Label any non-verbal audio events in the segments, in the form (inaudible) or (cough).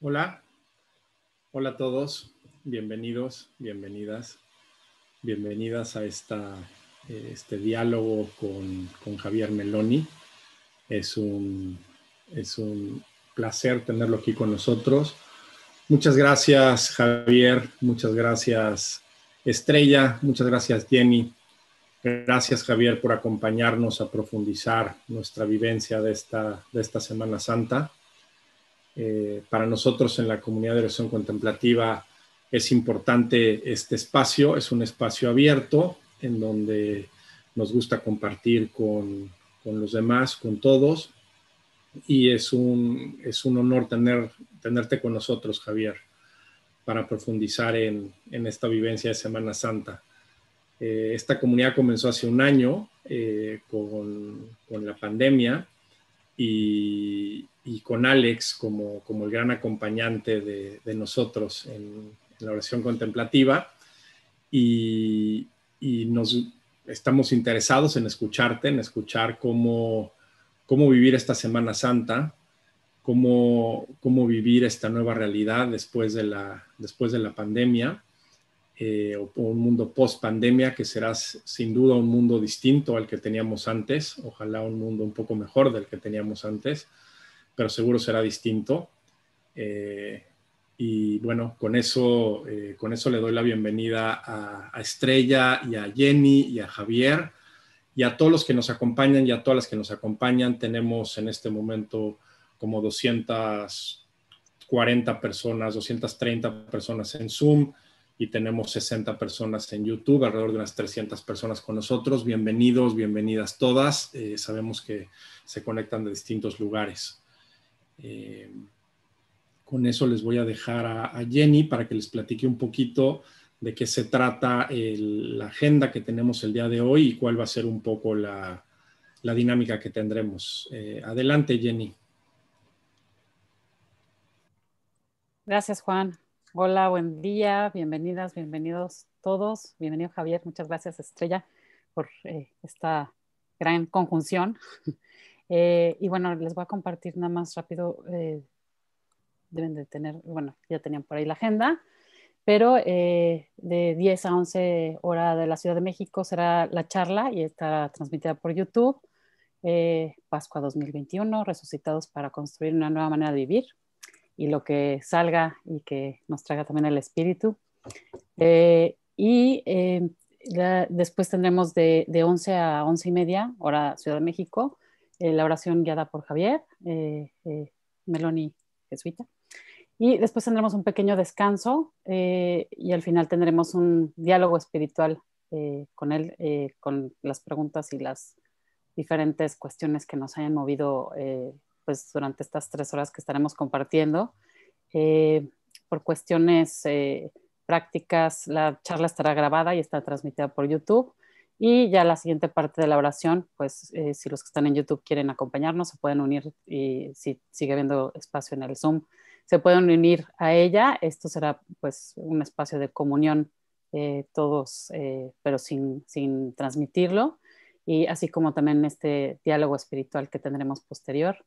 Hola, hola a todos, bienvenidos, bienvenidas, bienvenidas a esta, eh, este diálogo con, Javier Meloni. Es un, placer tenerlo aquí con nosotros. Muchas gracias Javier, muchas gracias Estrella, muchas gracias Jenny, Gracias, Javier, por acompañarnos a profundizar nuestra vivencia de esta, de esta Semana Santa. Eh, para nosotros en la comunidad de oración contemplativa es importante este espacio, es un espacio abierto en donde nos gusta compartir con, con los demás, con todos, y es un, es un honor tener, tenerte con nosotros, Javier, para profundizar en, en esta vivencia de Semana Santa. Eh, esta comunidad comenzó hace un año eh, con, con la pandemia y, con Alex como, el gran acompañante de, nosotros en, la oración contemplativa. Y, nos estamos interesados en escucharte, en escuchar cómo, vivir esta Semana Santa, cómo, cómo vivir esta nueva realidad después de la, después de la pandemia eh, o un mundo post pandemia que será sin duda un mundo distinto al que teníamos antes, ojalá un mundo un poco mejor del que teníamos antes, pero seguro será distinto. Eh, y bueno, eh, con eso, le doy la bienvenida a, Estrella y a Jenny y a Javier y a todos los que nos acompañan y a todas las que nos acompañan. Tenemos en este momento como 240 personas, 230 personas en Zoom y tenemos 60 personas en YouTube, alrededor de unas 300 personas con nosotros. Bienvenidos, bienvenidas todas. Eh, sabemos que se conectan de distintos lugares. Eh, con eso les voy a dejar a, Jenny para que les platique un poquito de qué se trata la agenda que tenemos el día de hoy y cuál va a ser un poco la, dinámica que tendremos. Eh, adelante, Jenny. Gracias, Juan. Hola, buen día, bienvenidas, bienvenidos todos. Bienvenido Javier, muchas gracias Estrella por eh, esta gran conjunción. (laughs) Eh, y bueno, les voy a compartir nada más rápido, eh, deben de tener, bueno, ya tenían por ahí la agenda, pero de 10 a 11 hora de la Ciudad de México será la charla y está transmitida por YouTube. Pascua 2021, Resucitados para construir una nueva manera de vivir, y lo que salga y que nos traiga también el espíritu. Eh, y eh, después tendremos de, de, 11 a 11 y media, hora Ciudad de México, eh, la oración guiada por Javier, Meloni Jesuita. Y después tendremos un pequeño descanso y al final tendremos un diálogo espiritual con él, con las preguntas y las diferentes cuestiones que nos hayan movido pues durante estas tres horas que estaremos compartiendo. Eh, por cuestiones eh, prácticas, la charla estará grabada y está transmitida por YouTube. Y ya la siguiente parte de la oración, pues eh, si los que están en YouTube quieren acompañarnos, se pueden unir y si sigue habiendo espacio en el Zoom, se pueden unir a ella. Esto será pues un espacio de comunión todos, pero sin, sin transmitirlo. Y así como también este diálogo espiritual que tendremos posterior.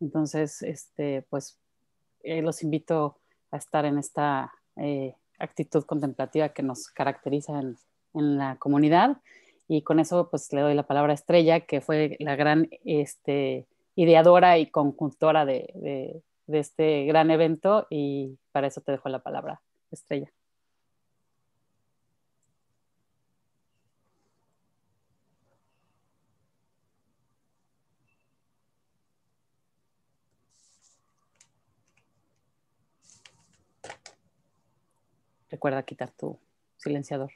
Entonces, este, pues eh, los invito a estar en esta eh, actitud contemplativa que nos caracteriza en, la comunidad. Y con eso, pues le doy la palabra a Estrella, que fue la gran este, ideadora y conjuntora de este gran evento. Y para eso te dejo la palabra, Estrella. Recuerda quitar tu silenciador.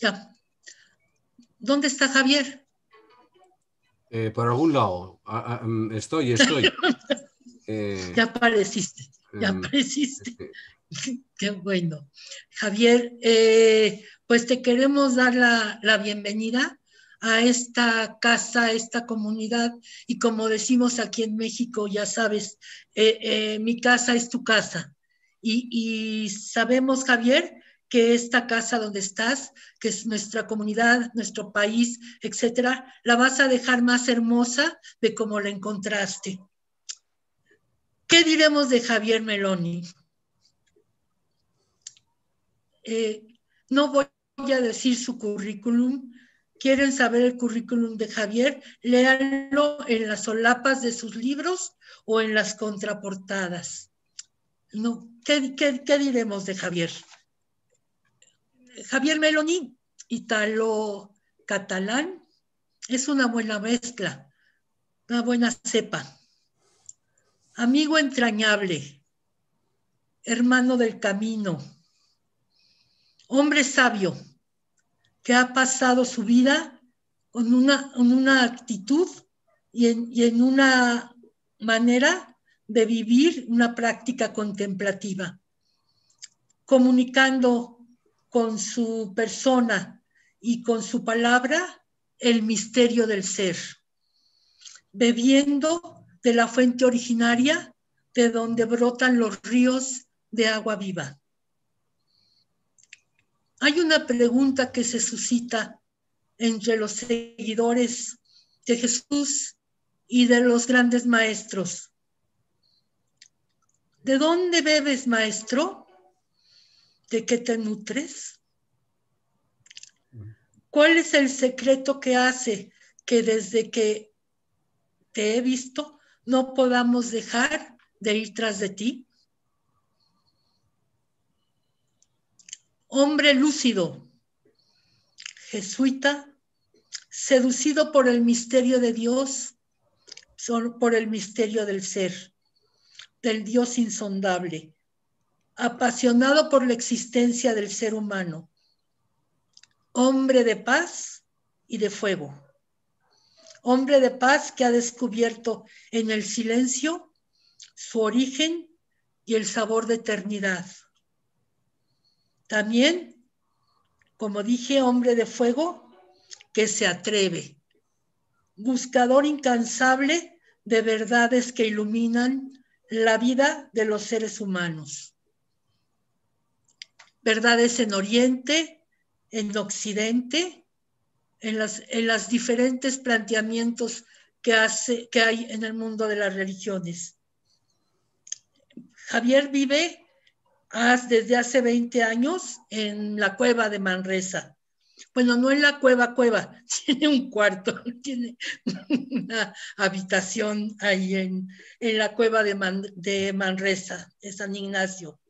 Ya. ¿Dónde está Javier? Eh, por algún lado. Ah, ah, mm, estoy, estoy. (laughs) Eh, ya apareciste, ya em, apareciste. Este, (laughs) Qué bueno. Javier, eh, pues te queremos dar la, la bienvenida a esta casa, a esta comunidad. Y como decimos aquí en México, ya sabes, eh, eh, mi casa es tu casa. Y, sabemos, Javier, que esta casa donde estás, que es nuestra comunidad, nuestro país, etcétera, la vas a dejar más hermosa de como la encontraste. ¿Qué diremos de Javier Meloni? Eh, no voy a decir su currículum, quieren saber el currículum de Javier, léanlo en las solapas de sus libros o en las contraportadas. No, ¿qué, qué diremos de Javier? Javier Meloni, italo-catalán, es una buena mezcla, una buena cepa. Amigo entrañable, hermano del camino, hombre sabio, que ha pasado su vida con una, una actitud y en, y en una manera de vivir una práctica contemplativa, comunicando con su persona y con su palabra el misterio del ser, bebiendo de la fuente originaria de donde brotan los ríos de agua viva hay una pregunta que se suscita entre los seguidores de Jesús y de los grandes maestros. ¿De dónde bebes, maestro? ¿De qué te nutres? ¿Cuál es el secreto que hace que desde que te he visto no podamos dejar de ir tras de ti? hombre lúcido, jesuita, seducido por el misterio de Dios, por el misterio del ser, del Dios insondable, apasionado por la existencia del ser humano, hombre de paz y de fuego, hombre de paz que ha descubierto en el silencio su origen y el sabor de eternidad también, como dije, hombre de fuego que se atreve, buscador incansable de verdades que iluminan la vida de los seres humanos. Verdades en Oriente, en Occidente, en, las, los diferentes planteamientos que, que hay en el mundo de las religiones. Javier vive Ah, desde hace 20 años en la cueva de Manresa. Bueno, no en la cueva, cueva, (laughs) tiene un cuarto, (laughs) tiene una habitación ahí en, la cueva de, de Manresa, de San Ignacio,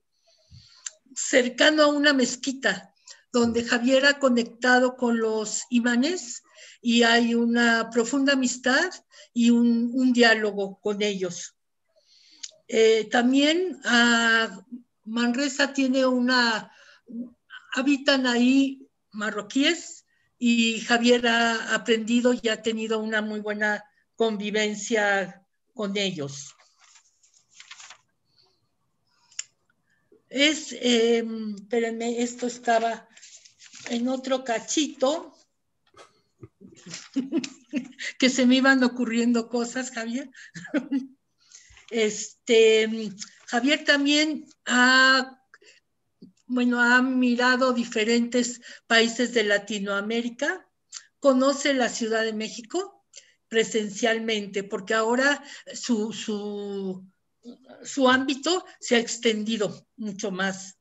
cercano a una mezquita donde mm. Javier ha conectado con los imanes y hay una profunda amistad y un, diálogo con ellos. Eh, también ha Manresa tiene una, habitan ahí marroquíes y Javier ha aprendido y ha tenido una muy buena convivencia con ellos. Es, eh, espérenme, esto estaba en otro cachito, (laughs) que se me iban ocurriendo cosas, Javier. (laughs) este, Javier también ha, bueno, ha mirado diferentes países de Latinoamérica, conoce la Ciudad de México presencialmente, porque ahora su, ámbito se ha extendido mucho más.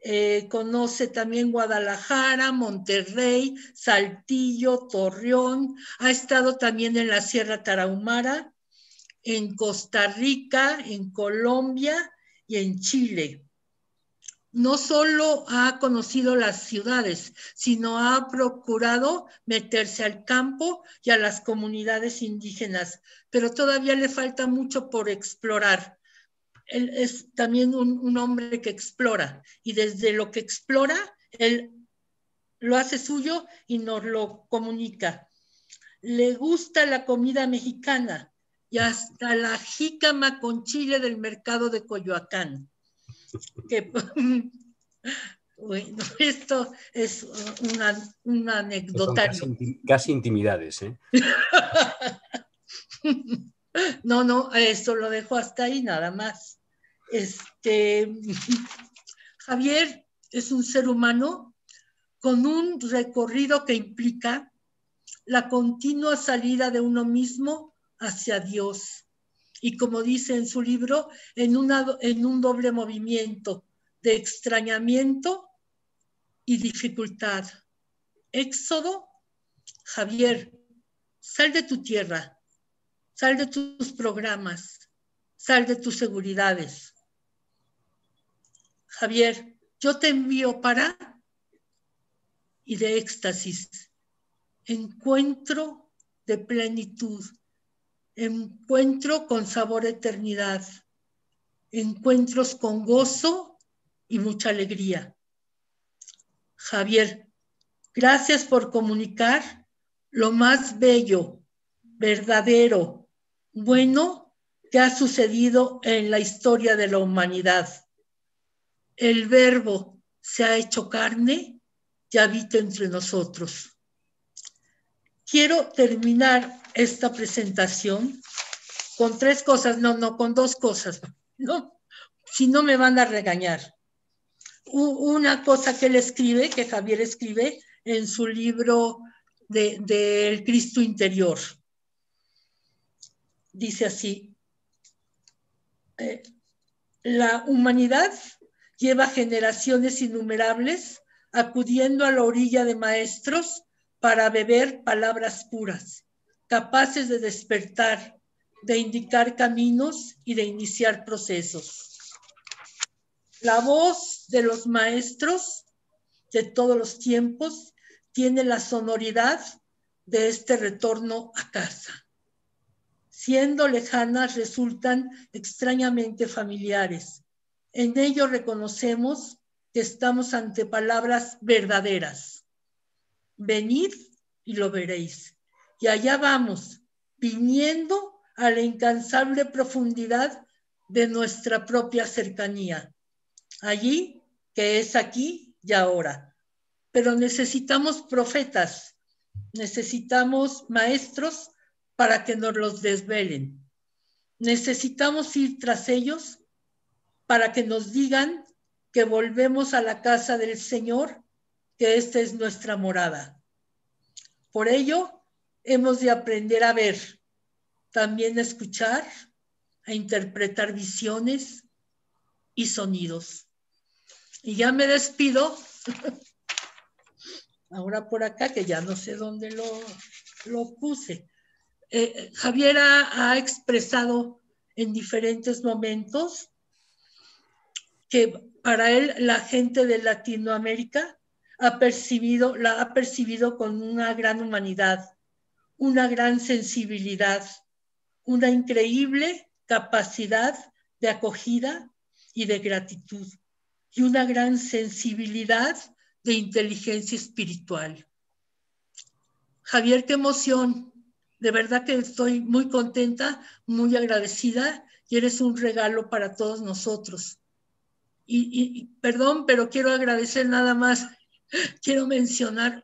Eh, conoce también Guadalajara, Monterrey, Saltillo, Torreón, ha estado también en la Sierra Tarahumara, en Costa Rica, en Colombia y en Chile. No solo ha conocido las ciudades, sino ha procurado meterse al campo y a las comunidades indígenas, pero todavía le falta mucho por explorar. Él es también un, hombre que explora y desde lo que explora, él lo hace suyo y nos lo comunica. Le gusta la comida mexicana, y hasta la jícama con chile del mercado de Coyoacán. Que, (laughs) bueno, esto es una, anécdota Casi, intimidades, ¿eh? (laughs) no, no, esto lo dejo hasta ahí nada más. Este, (laughs) Javier es un ser humano con un recorrido que implica la continua salida de uno mismo hacia Dios. Y como dice en su libro, en, una, en un doble movimiento de extrañamiento y dificultad. Éxodo, Javier, sal de tu tierra, sal de tus programas, sal de tus seguridades. Javier, yo te envío para y de éxtasis, encuentro de plenitud, encuentro con sabor eternidad, encuentros con gozo y mucha alegría. Javier, gracias por comunicar lo más bello, verdadero, bueno que ha sucedido en la historia de la humanidad. El verbo se ha hecho carne y habita entre nosotros. Quiero terminar esta presentación con tres cosas, no, no, con dos cosas, (laughs) no, si no me van a regañar. Una cosa que él escribe, que Javier escribe en su libro del Cristo interior. Dice así, eh, la humanidad lleva generaciones innumerables acudiendo a la orilla de maestros para beber palabras puras capaces de despertar, de indicar caminos y de iniciar procesos. La voz de los maestros de todos los tiempos tiene la sonoridad de este retorno a casa. Siendo lejanas, resultan extrañamente familiares. En ello reconocemos que estamos ante palabras verdaderas. Venid y lo veréis y allá vamos, viniendo a la incansable profundidad de nuestra propia cercanía, allí que es aquí y ahora. Pero necesitamos profetas, necesitamos maestros para que nos los desvelen. Necesitamos ir tras ellos para que nos digan que volvemos a la casa del Señor, que esta es nuestra morada. Por ello, hemos de aprender a ver, también a escuchar, a interpretar visiones y sonidos. Y ya me despido. (laughs) Ahora por acá, que ya no sé dónde lo, lo puse. Eh, Javier Javiera ha expresado en diferentes momentos que para él la gente de Latinoamérica ha percibido, la ha percibido con una gran humanidad, una gran sensibilidad, una increíble capacidad de acogida y de gratitud, y una gran sensibilidad de inteligencia espiritual. Javier, qué emoción. De verdad que estoy muy contenta, muy agradecida y eres un regalo para todos nosotros. Y, y perdón, pero quiero agradecer nada más, quiero mencionar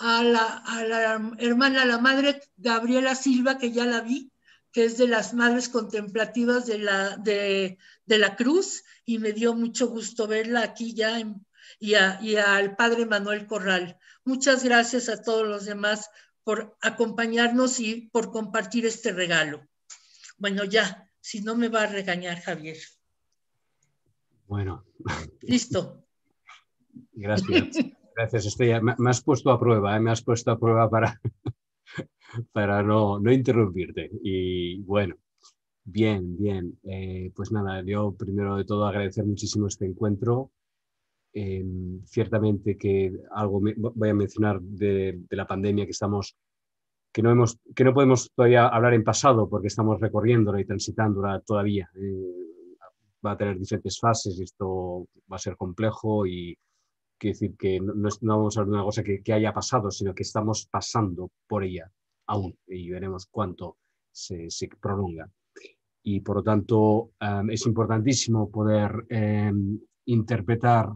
a la, a la hermana, la madre Gabriela Silva, que ya la vi, que es de las madres contemplativas de la, de, la cruz, y me dio mucho gusto verla aquí ya y, y al padre Manuel Corral. Muchas gracias a todos los demás por acompañarnos y por compartir este regalo. Bueno, ya, si no me va a regañar Javier. Bueno. Listo. (laughs) Gracias. Gracias, Estrella. Me, has puesto a prueba, eh, me has puesto a prueba para, (laughs) para no, no interrumpirte. Y bueno, bien, bien. Eh, pues nada, yo primero de todo agradecer muchísimo este encuentro. Em, ciertamente que algo voy a mencionar de, de, la pandemia que estamos, que no, hemos, que no podemos todavía hablar en pasado porque estamos recorriéndola y transitándola todavía. Eh, va a tener diferentes fases y esto va a ser complejo y Quiero decir que no, vamos a hablar una cosa que, haya pasado, sino que estamos pasando por ella aún y veremos cuánto se, prolonga. Y por lo tanto, em, es importantísimo poder interpretarlo em, interpretar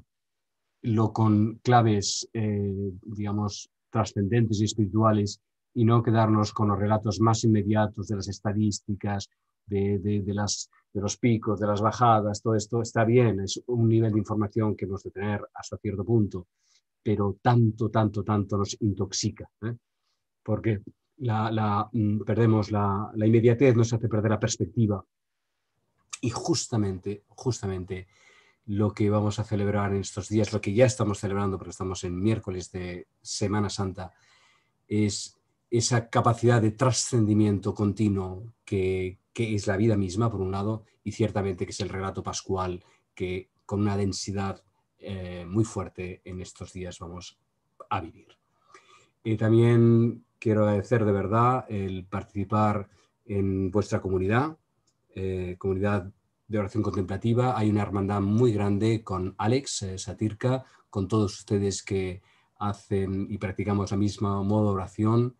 con claves, eh, digamos, trascendentes y espirituales y no quedarnos con los relatos más inmediatos de las estadísticas, de, las, los picos, de las bajadas, todo esto está bien, es un nivel de información que hemos de tener hasta cierto punto, pero tanto, tanto, tanto nos intoxica, ¿eh? porque la, mm, perdemos la, la inmediatez, nos hace perder la perspectiva. Y justamente, justamente, lo que vamos a celebrar en estos días, lo que ya estamos celebrando, porque estamos en miércoles de Semana Santa, es esa capacidad de trascendimiento continuo que, que es la vida misma, por un lado, y ciertamente que es el relato pascual que con una densidad eh, muy fuerte en estos días vamos a vivir. Y eh, también quiero agradecer de verdad el participar en vuestra comunidad, eh, comunidad de oración contemplativa. Hay una hermandad muy grande con Alex Satirca Satirka, con todos ustedes que hacen y practicamos la misma modo de oración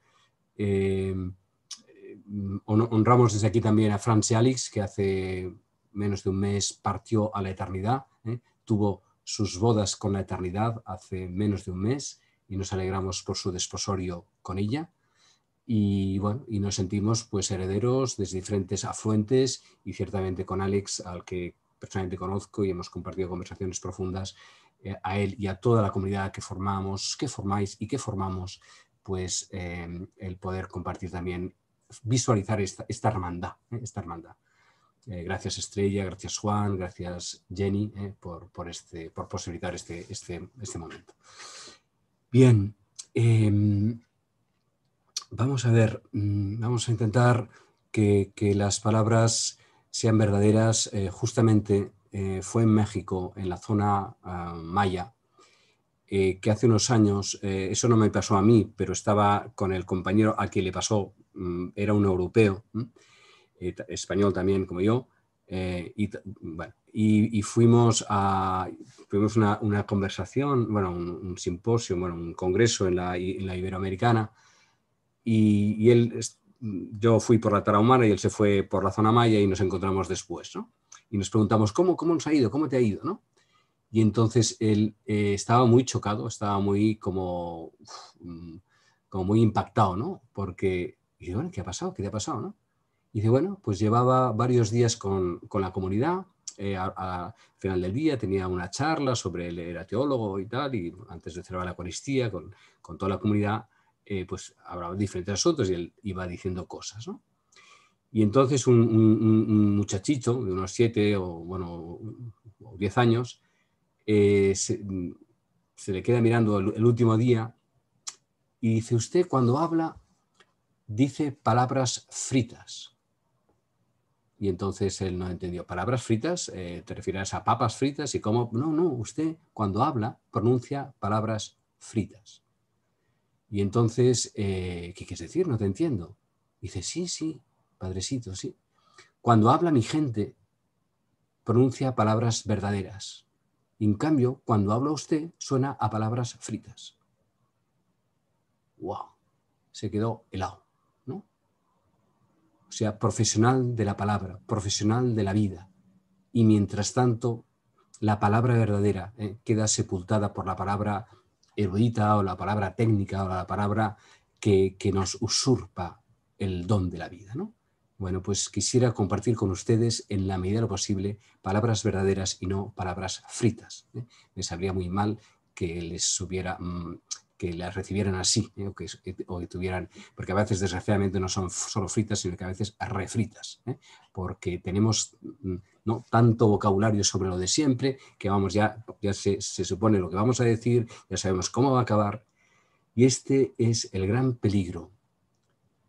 honramos desde aquí también a Franz Alex, que hace menos de un mes partió a la eternidad, ¿eh? tuvo sus bodas con la eternidad hace menos de un mes y nos alegramos por su desposorio con ella. Y bueno, nos sentimos pues herederos desde diferentes afluentes y ciertamente con Alex, al que personalmente conozco y hemos compartido conversaciones profundas, eh, a él y a toda la comunidad que formamos, que formáis y que formamos, pues eh, el poder compartir también visualizar esta, hermandad. ¿eh? Esta eh, gracias Estrella, gracias Juan, gracias Jenny ¿eh? por, este, por posibilitar este, este, este momento. Bien, em, vamos a ver, mm, vamos a intentar que, las palabras sean verdaderas. justamente fue en México, en la zona ah, maya, que hace unos años, eso no me pasó a mí, pero estaba con el compañero a quien le pasó Mm, era un europeo, eh, español también como yo, eh, y, fuimos a tuvimos una, una conversación, bueno, un, simposio, bueno, un congreso en la, Iberoamericana, y, y, él, yo fui por la Tarahumara y él se fue por la zona maya y nos encontramos después, ¿no? Y nos preguntamos, ¿cómo, cómo nos ha ido? ¿Cómo te ha ido? ¿no? Y entonces él eh, estaba muy chocado, estaba muy como, mm, como muy impactado, ¿no? Porque y yo, bueno, ¿qué ha pasado? ¿Qué te ha pasado? Y dice, bueno, pues llevaba varios días con, la comunidad. Eh, al final del día tenía una charla sobre él, era teólogo y tal, y antes de cerrar la Eucaristía con, toda la comunidad, eh, pues hablaba de diferentes asuntos y él iba diciendo cosas, ¿no? Y entonces un, muchachito de unos siete o, bueno, 10 años eh, se, le queda mirando el, último día y dice, usted cuando habla dice palabras fritas. Y entonces él no entendió. ¿Palabras fritas? Eh, ¿Te refieres a papas fritas? ¿Y cómo? No, no, usted cuando habla pronuncia palabras fritas. Y entonces, eh, ¿qué quieres decir? No te entiendo. Dice, sí, sí, padrecito, sí. Cuando habla mi gente, pronuncia palabras verdaderas. Y en cambio, cuando habla usted, suena a palabras fritas. ¡Wow! Se quedó helado sea, profesional de la palabra, profesional de la vida. Y mientras tanto, la palabra verdadera eh, queda sepultada por la palabra erudita o la palabra técnica o la palabra que, nos usurpa el don de la vida. Bueno, pues quisiera compartir con ustedes en la medida de lo posible palabras verdaderas y no palabras fritas. les ¿eh? Me sabría muy mal que les hubiera mm, que las recibieran así ¿eh? o, que, porque a veces desgraciadamente no son solo fritas, sino que a veces refritas, ¿eh? porque tenemos mm, ¿no? tanto vocabulario sobre lo de siempre que vamos ya, ya se, supone lo que vamos a decir, ya sabemos cómo va a acabar. Y este es el gran peligro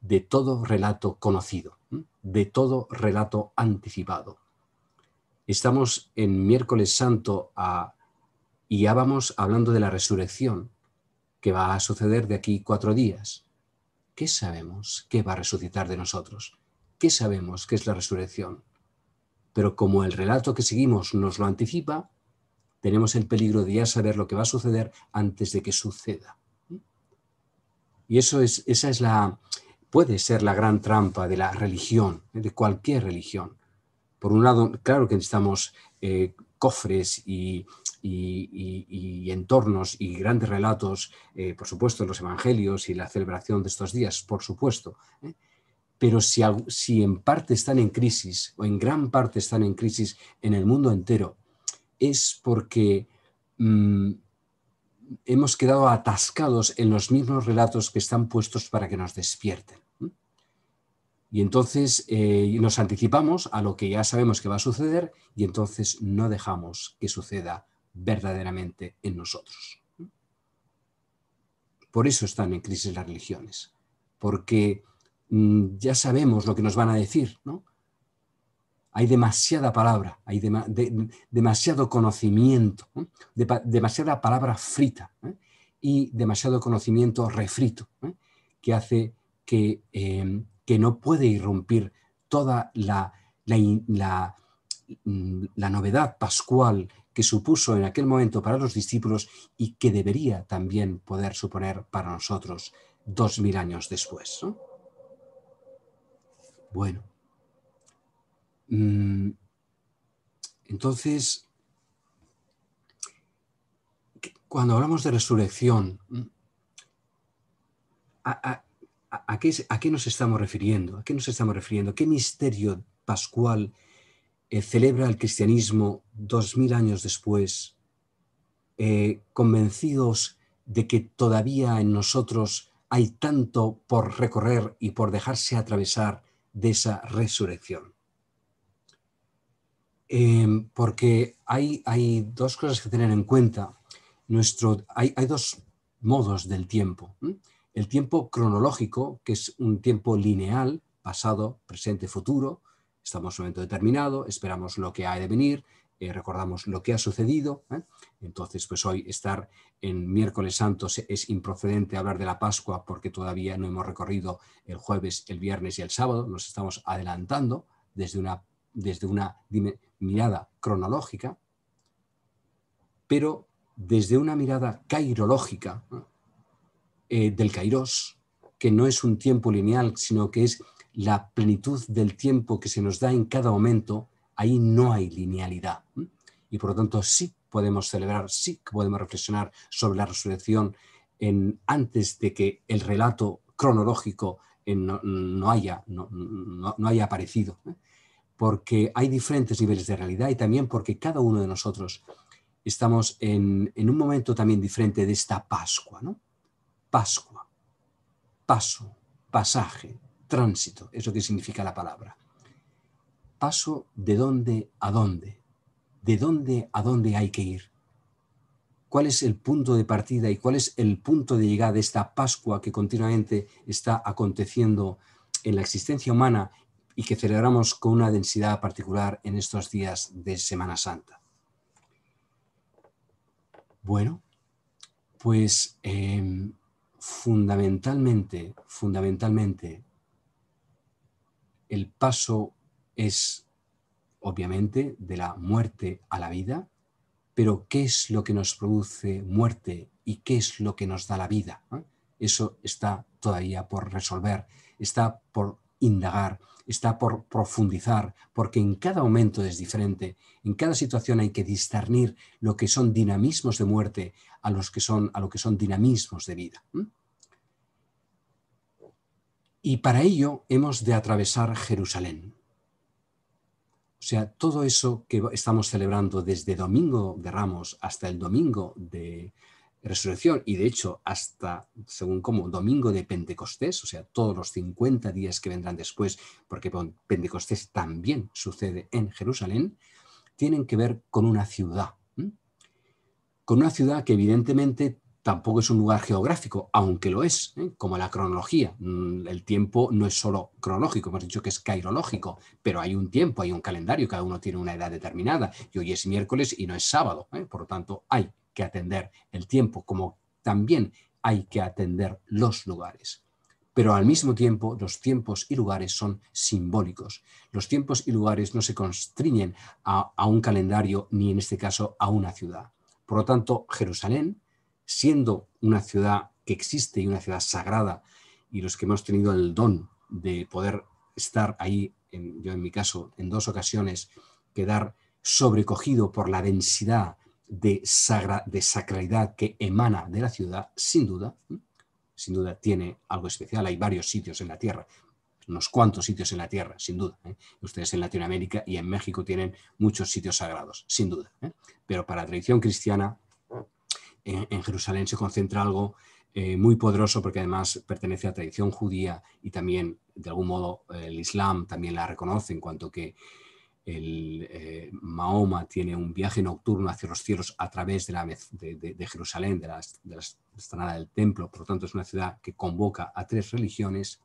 de todo relato conocido, de todo relato anticipado. Estamos en miércoles santo y ya vamos hablando de la resurrección ¿Qué va a suceder de aquí cuatro días. ¿Qué sabemos ¿Qué va a resucitar de nosotros? ¿Qué sabemos que es la resurrección? Pero como el relato que seguimos nos lo anticipa, tenemos el peligro de ya saber lo que va a suceder antes de que suceda. Y eso es, esa es la, puede ser la gran trampa de la religión, ¿eh? de cualquier religión. Por un lado, claro que necesitamos eh, cofres y, entornos y grandes relatos, eh, por supuesto, los evangelios y la celebración de estos días, por supuesto. ¿eh? Pero si, en parte están en crisis, o en gran parte están en crisis en el mundo entero, es porque mm, hemos quedado atascados en los mismos relatos que están puestos para que nos despierten. Y entonces eh, nos anticipamos a lo que ya sabemos que va a suceder y entonces no dejamos que suceda verdaderamente en nosotros. Por eso están en crisis las religiones, porque mm, ya sabemos lo que nos van a decir, Hay demasiada palabra, hay demasiado conocimiento, demasiada palabra frita ¿eh? y demasiado conocimiento refrito, ¿eh? que hace que em, que no puede irrumpir toda la, mm, la, novedad pascual que supuso en aquel momento para los discípulos y que debería también poder suponer para nosotros dos mil años después. Bueno, mm, entonces, cuando hablamos de resurrección, mm, ¿A, qué, nos estamos refiriendo? ¿A qué nos estamos refiriendo? ¿Qué misterio pascual eh, celebra el cristianismo dos mil años después, eh, convencidos de que todavía en nosotros hay tanto por recorrer y por dejarse atravesar de esa resurrección? Em, porque hay, dos cosas que tener en cuenta. Nuestro, hay, dos modos del tiempo el tiempo cronológico, que es un tiempo lineal, pasado, presente, futuro. Estamos en un momento determinado, esperamos lo que ha de venir, eh, recordamos lo que ha sucedido. ¿eh? Entonces, pues hoy estar en miércoles santo es improcedente hablar de la Pascua porque todavía no hemos recorrido el jueves, el viernes y el sábado, nos estamos adelantando desde una, desde una mirada cronológica, pero desde una mirada cairológica, ¿eh? Eh, del kairos, que no es un tiempo lineal, sino que es la plenitud del tiempo que se nos da en cada momento, ahí no hay linealidad. Y por lo tanto sí podemos celebrar, sí podemos reflexionar sobre la resurrección en, antes de que el relato cronológico no, haya, no, haya aparecido. ¿eh? Porque hay diferentes niveles de realidad y también porque cada uno de nosotros estamos en, en un momento también diferente de esta Pascua. ¿no? Pascua, paso, pasaje, tránsito, es lo que significa la palabra. Paso de dónde a dónde, de dónde a dónde hay que ir. ¿Cuál es el punto de partida y cuál es el punto de llegada de esta Pascua que continuamente está aconteciendo en la existencia humana y que celebramos con una densidad particular en estos días de Semana Santa? Bueno, pues em, fundamentalmente, fundamentalmente, el paso es, obviamente, de la muerte a la vida, pero ¿qué es lo que nos produce muerte y qué es lo que nos da la vida? ¿Ah? Eso está todavía por resolver, está por indagar, está por profundizar, porque en cada momento es diferente, en cada situación hay que discernir lo que son dinamismos de muerte, a, los que son, a lo que son dinamismos de vida. Y para ello hemos de atravesar Jerusalén. O sea, todo eso que estamos celebrando desde Domingo de Ramos hasta el Domingo de Resurrección y de hecho hasta, según como, Domingo de Pentecostés, o sea, todos los 50 días que vendrán después, porque Pentecostés también sucede en Jerusalén, tienen que ver con una ciudad, con una ciudad que evidentemente tampoco es un lugar geográfico, aunque lo es, ¿eh? como la cronología. Mm, el tiempo no es solo cronológico, hemos dicho que es cairológico, pero hay un tiempo, hay un calendario, cada uno tiene una edad determinada y hoy es miércoles y no es sábado, ¿eh? por lo tanto hay que atender el tiempo, como también hay que atender los lugares. Pero al mismo tiempo los tiempos y lugares son simbólicos. Los tiempos y lugares no se constriñen a un calendario ni en este caso a una ciudad por lo tanto, Jerusalén, siendo una ciudad que existe y una ciudad sagrada, y los que hemos tenido el don de poder estar ahí, yo en mi caso, en dos ocasiones, quedar sobrecogido por la densidad de, de sacralidad que emana de la ciudad, sin duda, sin duda tiene algo especial. Hay varios sitios en la Tierra unos cuantos sitios en la Tierra, sin duda. ¿eh? Ustedes en Latinoamérica y en México tienen muchos sitios sagrados, sin duda. ¿eh? Pero para la tradición cristiana, en, Jerusalén se concentra algo eh, muy poderoso porque además pertenece a la tradición judía y también, de algún modo, el Islam también la reconoce en cuanto que el Mahoma tiene un viaje nocturno hacia los cielos a través de, la, de, Jerusalén, de la, de del templo, por lo tanto es una ciudad que convoca a tres religiones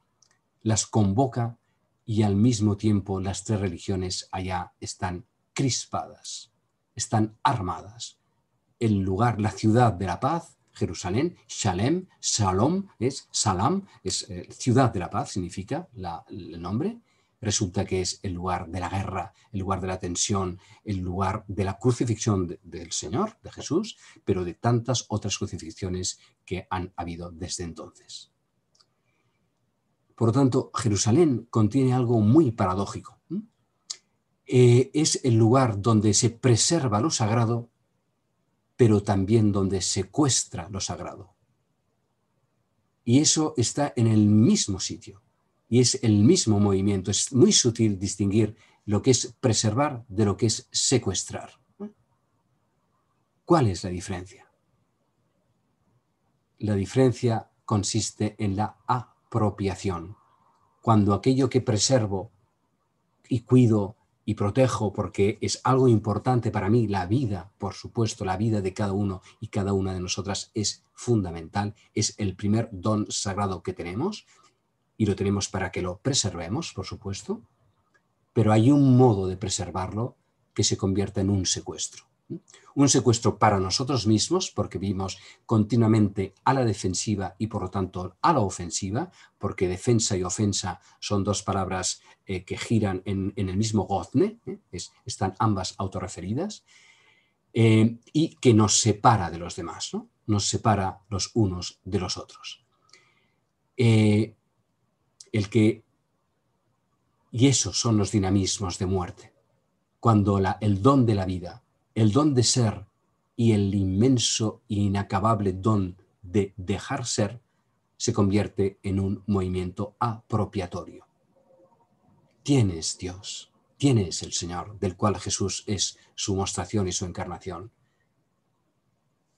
las convoca y al mismo tiempo las tres religiones allá están crispadas, están armadas. El lugar, la ciudad de la paz, Jerusalén, Shalem, Shalom, es Salam, es eh, ciudad de la paz, significa el nombre, resulta que es el lugar de la guerra, el lugar de la tensión, el lugar de la crucifixión del Señor, de Jesús, pero de tantas otras crucifixiones que han habido desde entonces. Por lo tanto, Jerusalén contiene algo muy paradójico. Eh, es el lugar donde se preserva lo sagrado, pero también donde secuestra lo sagrado. Y eso está en el mismo sitio, y es el mismo movimiento. Es muy sutil distinguir lo que es preservar de lo que es secuestrar. ¿Cuál es la diferencia? La diferencia consiste en la A cuando aquello que preservo y cuido y protejo porque es algo importante para mí, la vida, por supuesto, la vida de cada uno y cada una de nosotras es fundamental, es el primer don sagrado que tenemos y lo tenemos para que lo preservemos, por supuesto, pero hay un modo de preservarlo que se convierta en un secuestro. Un secuestro para nosotros mismos, porque vivimos continuamente a la defensiva y por lo tanto a la ofensiva, porque defensa y ofensa son dos palabras eh, que giran en, el mismo gozne, ¿eh? están ambas autorreferidas, eh, y que nos separa de los demás, nos separa los unos de los otros. el que, y esos son los dinamismos de muerte, cuando el don de la vida el don de ser y el inmenso e inacabable don de dejar ser se convierte en un movimiento apropiatorio. es Dios, ¿Quién es el Señor, del cual Jesús es su mostración y su encarnación.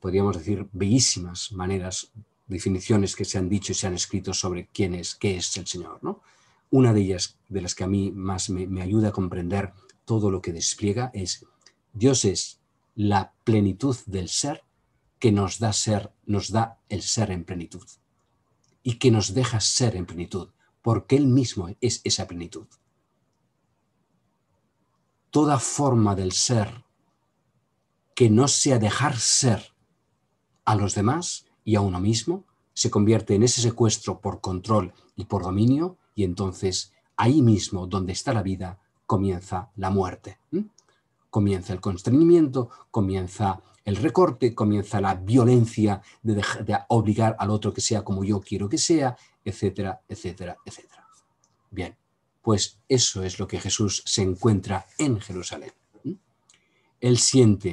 Podríamos decir bellísimas maneras, definiciones que se han dicho y se han escrito sobre quién es, qué es el Señor. ¿no? Una de ellas, de las que a mí más me ayuda a comprender todo lo que despliega, es Dios es la plenitud del ser que nos da ser, nos da el ser en plenitud y que nos deja ser en plenitud, porque Él mismo es esa plenitud. Toda forma del ser que no sea dejar ser a los demás y a uno mismo se convierte en ese secuestro por control y por dominio y entonces ahí mismo donde está la vida comienza la muerte comienza el constreñimiento, comienza el recorte, comienza la violencia de, de, obligar al otro que sea como yo quiero que sea, etcétera, etcétera, etcétera. Bien, pues eso es lo que Jesús se encuentra en Jerusalén. Él siente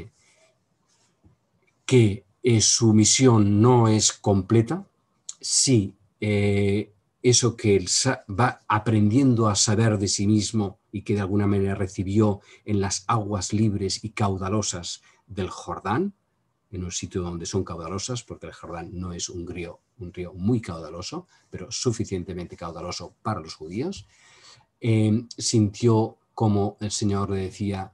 que eh, su misión no es completa si eh, eso que él va aprendiendo a saber de sí mismo y que de alguna manera recibió en las aguas libres y caudalosas del Jordán, en un sitio donde son caudalosas, porque el Jordán no es un río, un río muy caudaloso, pero suficientemente caudaloso para los judíos, eh, sintió como el Señor le decía,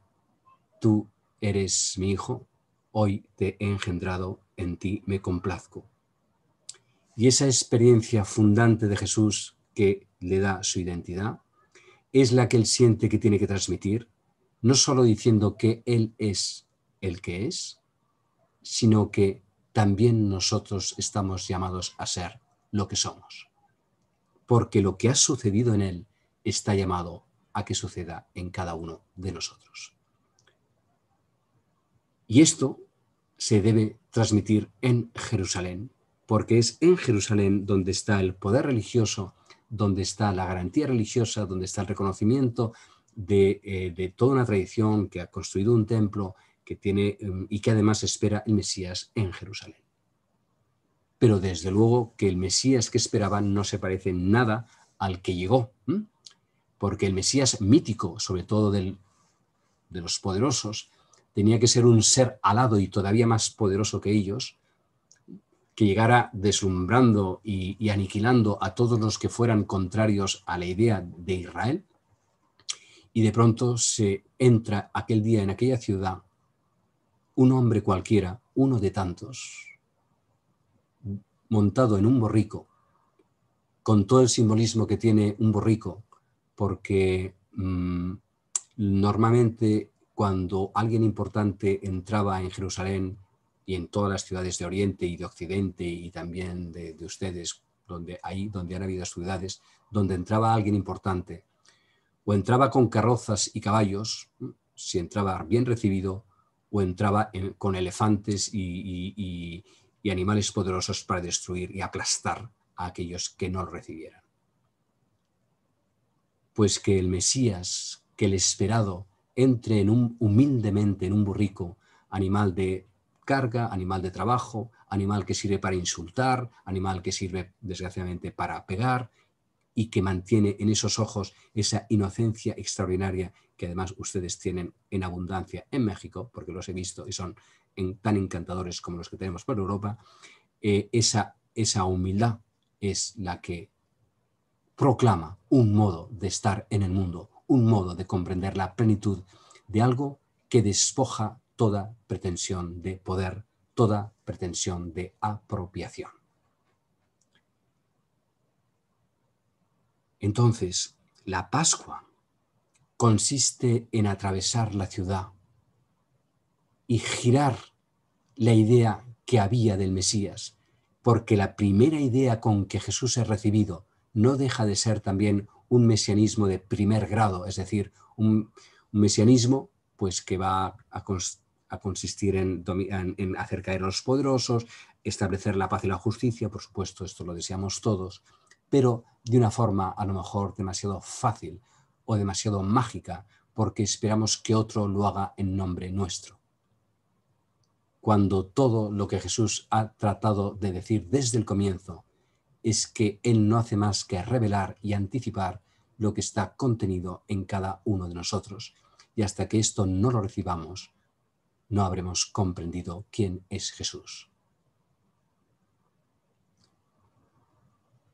tú eres mi hijo, hoy te he engendrado, en ti me complazco y esa experiencia fundante de Jesús que le da su identidad es la que él siente que tiene que transmitir, no solo diciendo que él es el que es, sino que también nosotros estamos llamados a ser lo que somos, porque lo que ha sucedido en él está llamado a que suceda en cada uno de nosotros. Y esto se debe transmitir en Jerusalén porque es en Jerusalén donde está el poder religioso, donde está la garantía religiosa, donde está el reconocimiento de, eh, toda una tradición que ha construido un templo que tiene, em, y que además espera el Mesías en Jerusalén. Pero desde luego que el Mesías que esperaban no se parece en nada al que llegó, porque el Mesías mítico, sobre todo de los poderosos, tenía que ser un ser alado y todavía más poderoso que ellos, que llegara deslumbrando y, aniquilando a todos los que fueran contrarios a la idea de Israel. Y de pronto se entra aquel día en aquella ciudad un hombre cualquiera, uno de tantos, montado en un borrico, con todo el simbolismo que tiene un borrico, porque mm, normalmente cuando alguien importante entraba en Jerusalén y en todas las ciudades de Oriente y de Occidente y también de, ustedes, donde ahí donde han habido ciudades, donde entraba alguien importante, o entraba con carrozas y caballos, si entraba bien recibido, o entraba con elefantes y, animales poderosos para destruir y aplastar a aquellos que no lo recibieran. Pues que el Mesías, que el esperado, entre en humildemente en un burrico, animal de carga, animal de trabajo, animal que sirve para insultar, animal que sirve desgraciadamente para pegar y que mantiene en esos ojos esa inocencia extraordinaria que además ustedes tienen en abundancia en México, porque los he visto y son tan encantadores como los que tenemos por Europa, eh, esa, esa humildad es la que proclama un modo de estar en el mundo, un modo de comprender la plenitud de algo que despoja toda pretensión de poder, toda pretensión de apropiación. Entonces, la Pascua consiste en atravesar la ciudad y girar la idea que había del Mesías, porque la primera idea con que Jesús es recibido no deja de ser también un mesianismo de primer grado, es decir, un, mesianismo pues que va a, construir a consistir en, hacer caer a los poderosos, establecer la paz y la justicia, por supuesto, esto lo deseamos todos, pero de una forma a lo mejor demasiado fácil o demasiado mágica, porque esperamos que otro lo haga en nombre nuestro. Cuando todo lo que Jesús ha tratado de decir desde el comienzo es que Él no hace más que revelar y anticipar lo que está contenido en cada uno de nosotros. Y hasta que esto no lo recibamos, no habremos comprendido quién es Jesús.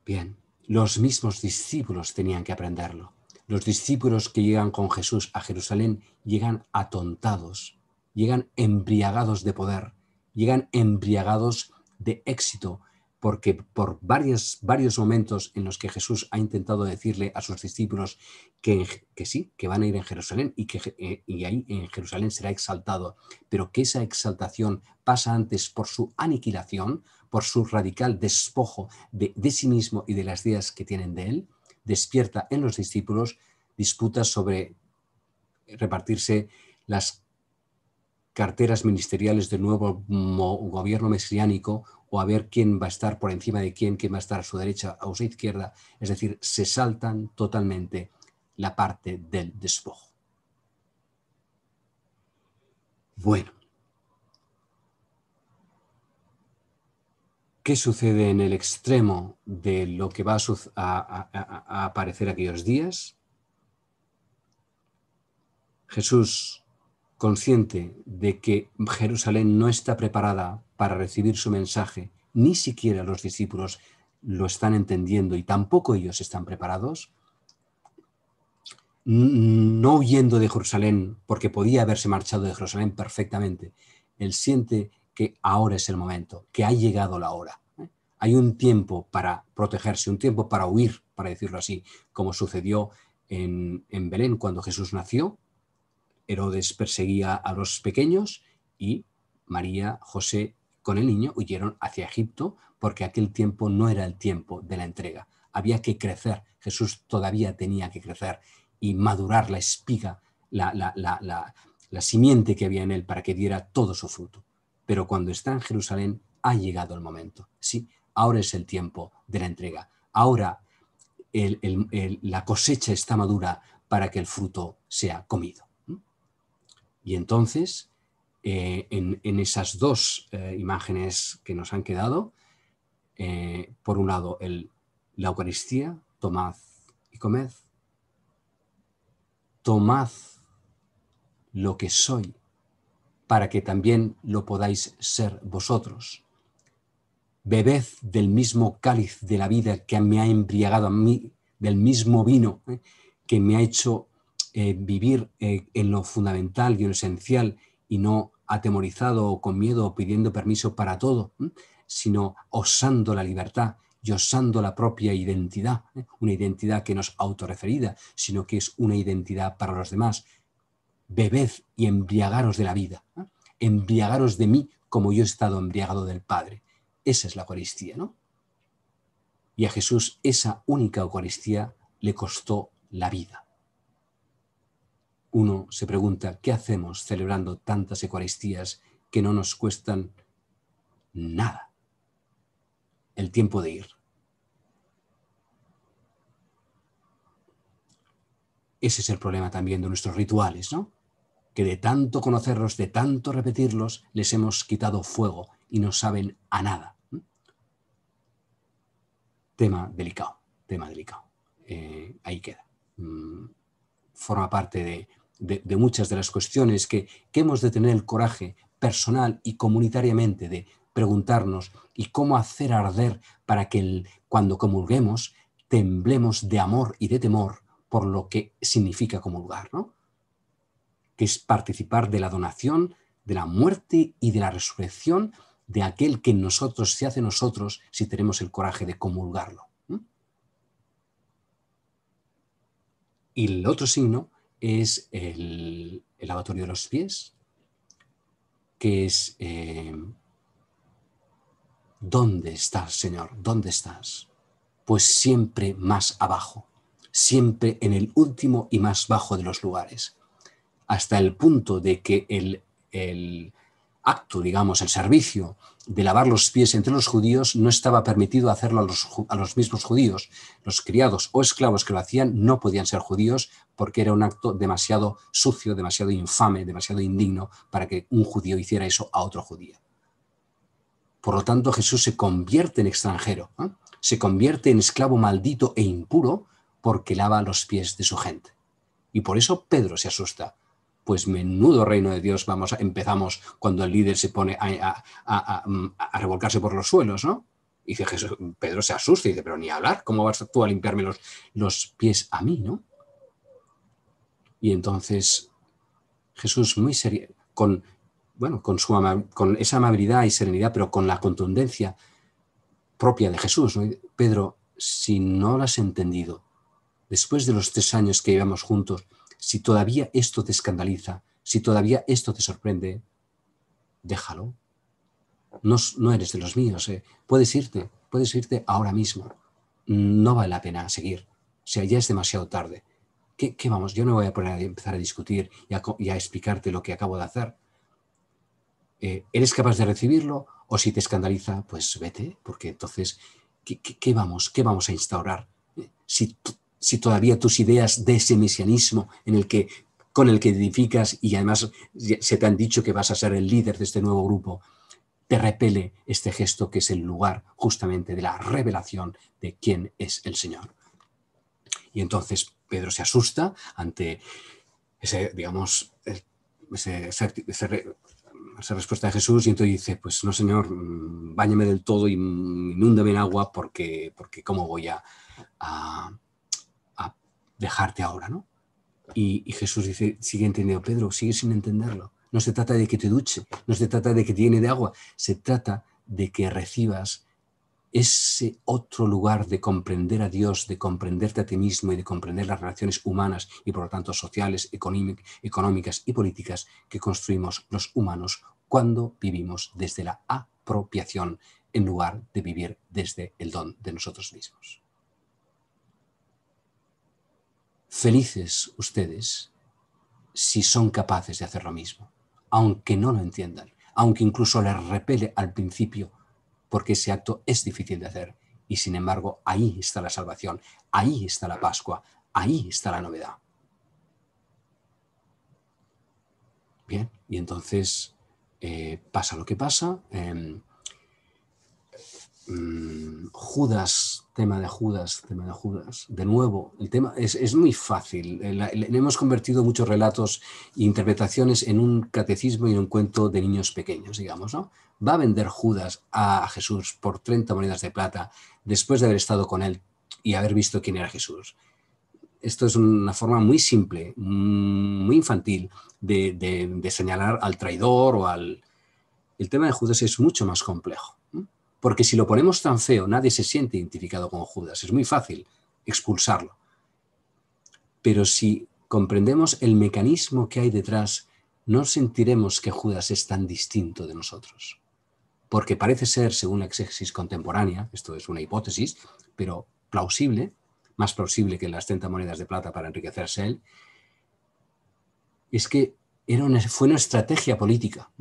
Bien, los mismos discípulos tenían que aprenderlo. Los discípulos que llegan con Jesús a Jerusalén llegan atontados, llegan embriagados de poder, llegan embriagados de éxito, porque por varios, varios momentos en los que Jesús ha intentado decirle a sus discípulos que, sí, que van a ir en Jerusalén y que eh, ahí en Jerusalén será exaltado, pero que esa exaltación pasa antes por su aniquilación, por su radical despojo de, de sí mismo y de las ideas que tienen de él, despierta en los discípulos disputas sobre repartirse las carteras ministeriales del nuevo gobierno mesiánico o a ver quién va a estar por encima de quién, quién va a estar a su derecha o a su izquierda. Es decir, se saltan totalmente la parte del despojo. Bueno, ¿qué sucede en el extremo de lo que va a, aparecer aquellos días? Jesús, consciente de que Jerusalén no está preparada para recibir su mensaje, ni siquiera los discípulos lo están entendiendo y tampoco ellos están preparados, no huyendo de Jerusalén, porque podía haberse marchado de Jerusalén perfectamente, él siente que ahora es el momento, que ha llegado la hora. ¿eh? Hay un tiempo para protegerse, un tiempo para huir, para decirlo así, como sucedió en, en Belén cuando Jesús nació. Herodes perseguía a los pequeños y María, José con el niño huyeron hacia Egipto porque aquel tiempo no era el tiempo de la entrega. Había que crecer. Jesús todavía tenía que crecer y madurar la espiga, la, simiente que había en él para que diera todo su fruto. Pero cuando está en Jerusalén ha llegado el momento. Sí, ahora es el tiempo de la entrega. Ahora la cosecha está madura para que el fruto sea comido. ¿Mm? Y entonces eh, en, esas dos eh, imágenes que nos han quedado. Eh, por un lado, la Eucaristía, tomad y comed. Tomad lo que soy para que también lo podáis ser vosotros. Bebed del mismo cáliz de la vida que me ha embriagado a mí, del mismo vino que me ha hecho vivir en lo fundamental y en lo esencial y no atemorizado o con miedo o pidiendo permiso para todo, sino osando la libertad y osando la propia identidad, ¿eh? una identidad que no es autorreferida, sino que es una identidad para los demás. Bebed y embriagaros de la vida, ¿eh? embriagaros de mí como yo he estado embriagado del Padre. Esa es la Eucaristía, ¿no? Y a Jesús esa única Eucaristía le costó la vida uno se pregunta, ¿qué hacemos celebrando tantas Eucaristías que no nos cuestan nada? El tiempo de ir. Ese es el problema también de nuestros rituales, ¿no? Que de tanto conocerlos, de tanto repetirlos, les hemos quitado fuego y no saben a nada. Tema delicado, tema delicado. Eh, ahí queda. Mm, forma parte de de, muchas de las cuestiones que, que hemos de tener el coraje personal y comunitariamente de preguntarnos y cómo hacer arder para que cuando comulguemos temblemos de amor y de temor por lo que significa comulgar, ¿no? que es participar de la donación, de la muerte y de la resurrección de aquel que en nosotros se hace nosotros si tenemos el coraje de comulgarlo. Y el otro signo es el, lavatorio de los pies, que es eh, ¿dónde estás, Señor? ¿Dónde estás? Pues siempre más abajo, siempre en el último y más bajo de los lugares, hasta el punto de que el, el acto, digamos, el servicio, de lavar los pies entre los judíos no estaba permitido hacerlo a los, mismos judíos. Los criados o esclavos que lo hacían no podían ser judíos porque era un acto demasiado sucio, demasiado infame, demasiado indigno para que un judío hiciera eso a otro judío. Por lo tanto, Jesús se convierte en extranjero, ¿eh? se convierte en esclavo maldito e impuro porque lava los pies de su gente. Y por eso Pedro se asusta, pues menudo reino de Dios vamos, empezamos cuando el líder se pone mm, a, revolcarse por los suelos, ¿no? Y dice Jesús, Pedro se asusta y dice, pero ni hablar, ¿cómo vas tú a limpiarme los, los pies a mí, ¿no? Y entonces Jesús muy serio, con, bueno, con, su con esa amabilidad y serenidad, pero con la contundencia propia de Jesús, Pedro, si no lo has entendido, después de los tres años que llevamos juntos, si todavía esto te escandaliza, si todavía esto te sorprende, déjalo. No, no eres de los míos. Eh. Puedes irte, puedes irte ahora mismo. No vale la pena seguir. O sea, ya es demasiado tarde. ¿Qué, vamos? Yo no voy a poner a empezar a discutir y a, explicarte lo que acabo de hacer. Eh, ¿Eres capaz de recibirlo? O si te escandaliza, pues vete, porque entonces, ¿qué, vamos, qué vamos a instaurar? Eh, si si todavía tus ideas de ese mesianismo en el que, con el que edificas y además se te han dicho que vas a ser el líder de este nuevo grupo, te repele este gesto que es el lugar justamente de la revelación de quién es el Señor. Y entonces Pedro se asusta ante ese, digamos, esa respuesta de Jesús y entonces dice, pues no señor, mm, báñame del todo y mm, inúndame en agua porque, porque cómo voy a dejarte ahora, ¿no? Y, Jesús dice, sigue entendiendo, Pedro, sigue sin entenderlo. No se trata de que te duche, no se trata de que te de agua, se trata de que recibas ese otro lugar de comprender a Dios, de comprenderte a ti mismo y de comprender las relaciones humanas y por lo tanto sociales, económicas y políticas que construimos los humanos cuando vivimos desde la apropiación en lugar de vivir desde el don de nosotros mismos. Felices ustedes si son capaces de hacer lo mismo, aunque no lo entiendan, aunque incluso les repele al principio, porque ese acto es difícil de hacer. Y sin embargo, ahí está la salvación, ahí está la Pascua, ahí está la novedad. Bien, y entonces eh, pasa lo que pasa. Em, Judas, tema de Judas, tema de Judas. De nuevo, el tema es, muy fácil. hemos convertido muchos relatos e interpretaciones en un catecismo y en un cuento de niños pequeños, digamos, ¿no? Va a vender Judas a Jesús por 30 monedas de plata después de haber estado con él y haber visto quién era Jesús. Esto es una forma muy simple, mm, muy infantil de señalar al traidor o al... El tema de Judas es mucho más complejo porque si lo ponemos tan feo, nadie se siente identificado con Judas. Es muy fácil expulsarlo. Pero si comprendemos el mecanismo que hay detrás, no sentiremos que Judas es tan distinto de nosotros. Porque parece ser, según la exégesis contemporánea, esto es una hipótesis, pero plausible, más plausible que las 30 monedas de plata para enriquecerse él, es que era fue una estrategia política.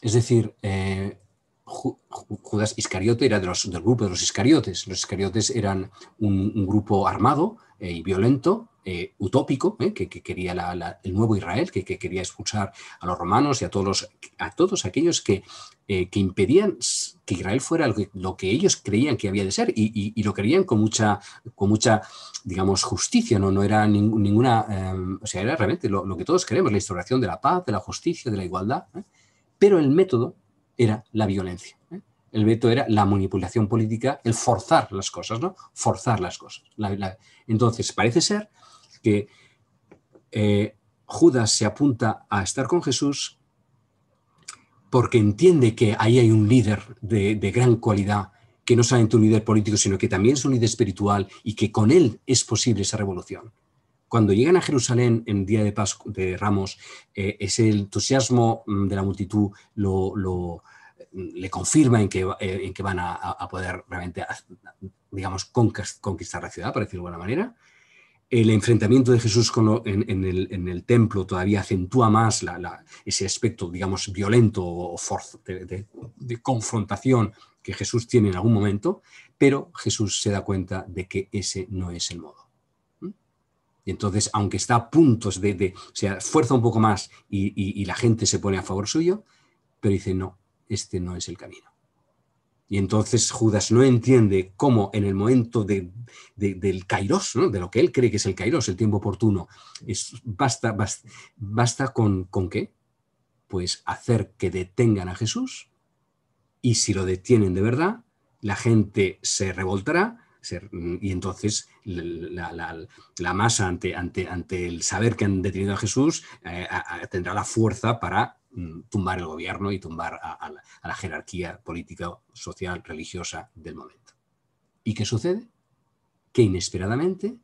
Es decir, eh, Judas Iscariote era de los, del grupo de los Iscariotes. Los Iscariotes eran un, grupo armado eh, y violento, eh, utópico, eh, que, quería el nuevo Israel, que, quería expulsar a los romanos y a todos, aquellos que, impedían que Israel fuera lo, que, ellos creían que había de ser y, lo querían con mucha, con mucha digamos, justicia, no, no era ninguna, em, o sea, era realmente lo, que todos queremos, la instauración de la paz, de la justicia, de la igualdad, pero el método era la violencia. ¿eh? El veto era la manipulación política, el forzar las cosas, ¿no? Forzar las cosas. Entonces, parece ser que eh, Judas se apunta a estar con Jesús porque entiende que ahí hay un líder de, gran cualidad, que no solamente un líder político, sino que también es un líder espiritual y que con él es posible esa revolución cuando llegan a Jerusalén en día de, Pascu, de Ramos, eh, ese entusiasmo mm, de la multitud lo, mm, le confirma en que, eh, en que van a, poder realmente, digamos, conquistar la ciudad, para decirlo de buena manera. El enfrentamiento de Jesús en, el, templo todavía acentúa más ese aspecto, digamos, violento o de confrontación que Jesús tiene en algún momento, pero Jesús se da cuenta de que ese no es el modo y Entonces, aunque está a puntos de, de o sea, esfuerza un poco más y, la gente se pone a favor suyo, pero dice, no, este no es el camino. Y entonces Judas no entiende cómo en el momento del kairos, de lo que él cree que es el kairos, el tiempo oportuno, es, basta, basta, con, con qué? Pues hacer que detengan a Jesús y si lo detienen de verdad, la gente se revoltará Mm, y entonces la, masa ante, el saber que han detenido a Jesús eh, tendrá la fuerza para mm, tumbar el gobierno y tumbar a la jerarquía política, social, religiosa del momento. ¿Y qué sucede? Que inesperadamente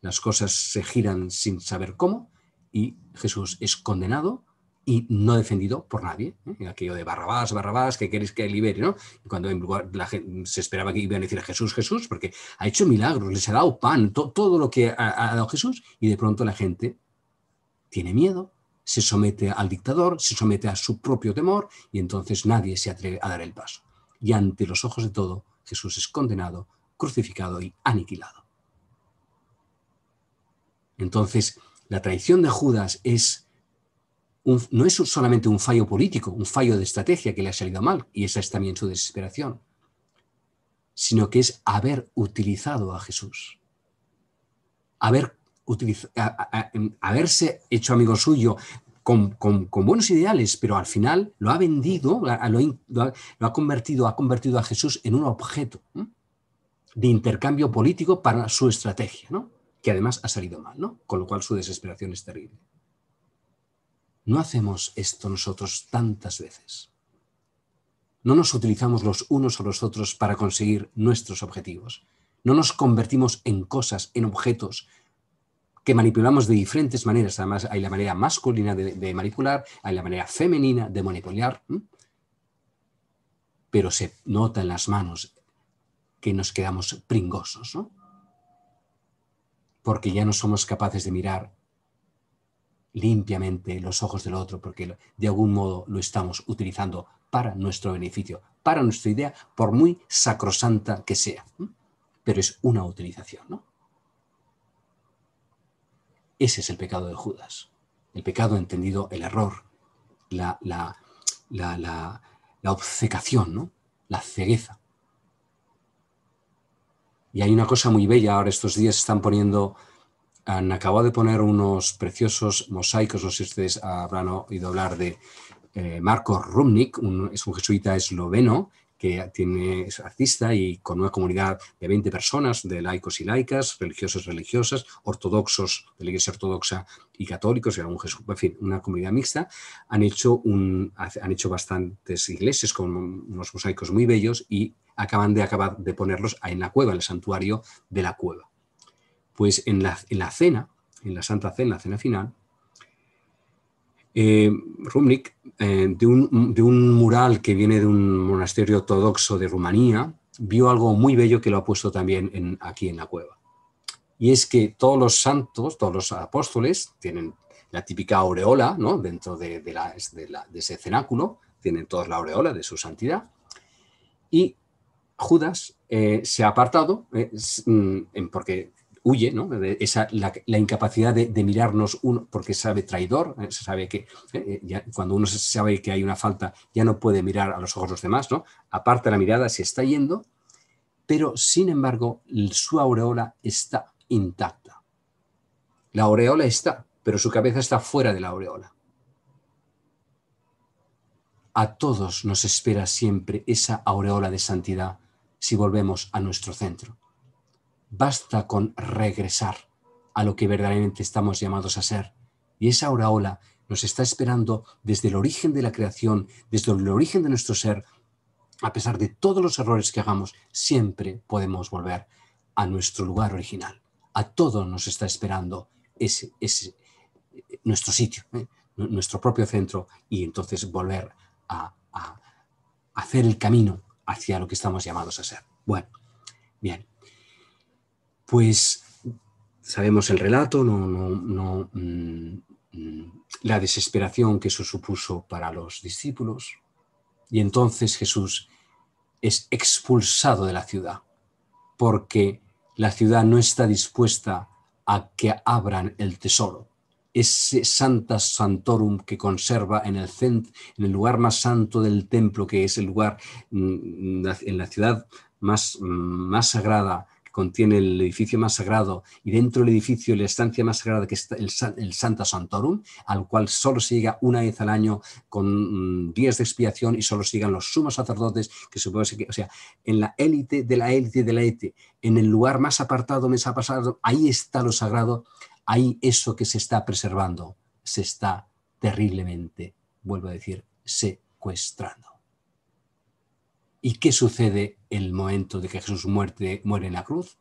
las cosas se giran sin saber cómo y Jesús es condenado y no defendido por nadie. ¿eh? Aquello de Barrabás, Barrabás, que queréis que libere, ¿no? cuando en la gente, se esperaba que iban a decir a Jesús, Jesús, porque ha hecho milagros, les ha dado pan, todo lo que ha dado Jesús, y de pronto la gente tiene miedo, se somete al dictador, se somete a su propio temor, y entonces nadie se atreve a dar el paso. Y ante los ojos de todo, Jesús es condenado, crucificado y aniquilado. Entonces, la traición de Judas es no es solamente un fallo político, un fallo de estrategia que le ha salido mal, y esa es también su desesperación, sino que es haber utilizado a Jesús, em, haberse hecho amigo suyo con, buenos ideales, pero al final lo ha vendido, lo ha, convertido, ha convertido a Jesús en un objeto de intercambio político para su estrategia, que además ha salido mal, con lo cual su desesperación es terrible. ¿No hacemos esto nosotros tantas veces? ¿No nos utilizamos los unos o los otros para conseguir nuestros objetivos? ¿No nos convertimos en cosas, en objetos que manipulamos de diferentes maneras? Además, hay la manera masculina de, manipular, hay la manera femenina de manipular, pero se nota en las manos que nos quedamos pringosos, ¿no? Porque ya no somos capaces de mirar limpiamente los ojos del otro, porque de algún modo lo estamos utilizando para nuestro beneficio, para nuestra idea, por muy sacrosanta que sea. Pero es una utilización, ¿no? Ese es el pecado de Judas. El pecado entendido, el error, la, la, obcecación, ¿no? la cegueza. Y hay una cosa muy bella, ahora estos días están poniendo han acabado de poner unos preciosos mosaicos, no sé si ustedes habrán oído hablar de eh, Marco Rumnik, es un jesuita esloveno que tiene, es artista y con una comunidad de 20 personas, de laicos y laicas, religiosos y religiosas, ortodoxos de la Iglesia Ortodoxa y católicos, y algún en fin, una comunidad mixta, han hecho, un, han hecho bastantes iglesias con unos mosaicos muy bellos y acaban de acabar de ponerlos en la cueva, en el santuario de la cueva. Pues en la, cena, en la Santa Cena, la cena final, eh, Rumnik, eh, de, un, mural que viene de un monasterio ortodoxo de Rumanía, vio algo muy bello que lo ha puesto también aquí en la cueva. Y es que todos los santos, todos los apóstoles, tienen la típica aureola ¿no? dentro de, de, ese cenáculo, tienen todos la aureola de su santidad. Y Judas eh, se ha apartado, mm, porque huye, ¿no? la, incapacidad de, mirarnos uno, porque sabe traidor, eh, se sabe que eh, eh, cuando uno sabe que hay una falta, ya no puede mirar a los ojos los demás, ¿no? Aparte la mirada se está yendo, pero sin embargo su aureola está intacta. La aureola está, pero su cabeza está fuera de la aureola. A todos nos espera siempre esa aureola de santidad si volvemos a nuestro centro basta con regresar a lo que verdaderamente estamos llamados a ser. Y esa ola nos está esperando desde el origen de la creación, desde el origen de nuestro ser. A pesar de todos los errores que hagamos, siempre podemos volver a nuestro lugar original. A todo nos está esperando ese, nuestro sitio, ¿eh? nuestro propio centro, y entonces volver a, a hacer el camino hacia lo que estamos llamados a ser. Bueno, bien, pues sabemos el relato, no, no, mm, mm, la desesperación que eso supuso para los discípulos. Y entonces Jesús es expulsado de la ciudad, porque la ciudad no está dispuesta a que abran el tesoro. Ese Santa Santorum que conserva en el, en el lugar más santo del templo, que es el lugar mm, en la ciudad más, más sagrada contiene el edificio más sagrado y dentro del edificio la estancia más sagrada que es el, Santa Santorum, al cual solo se llega una vez al año con mm, días de expiación y solo sigan los sumos sacerdotes, que supongo que, o sea, en la élite de la élite de la élite, en el lugar más apartado, mesa pasado ahí está lo sagrado, ahí eso que se está preservando se está terriblemente, vuelvo a decir, secuestrando. ¿Y qué sucede el momento de que Jesús muere en la cruz,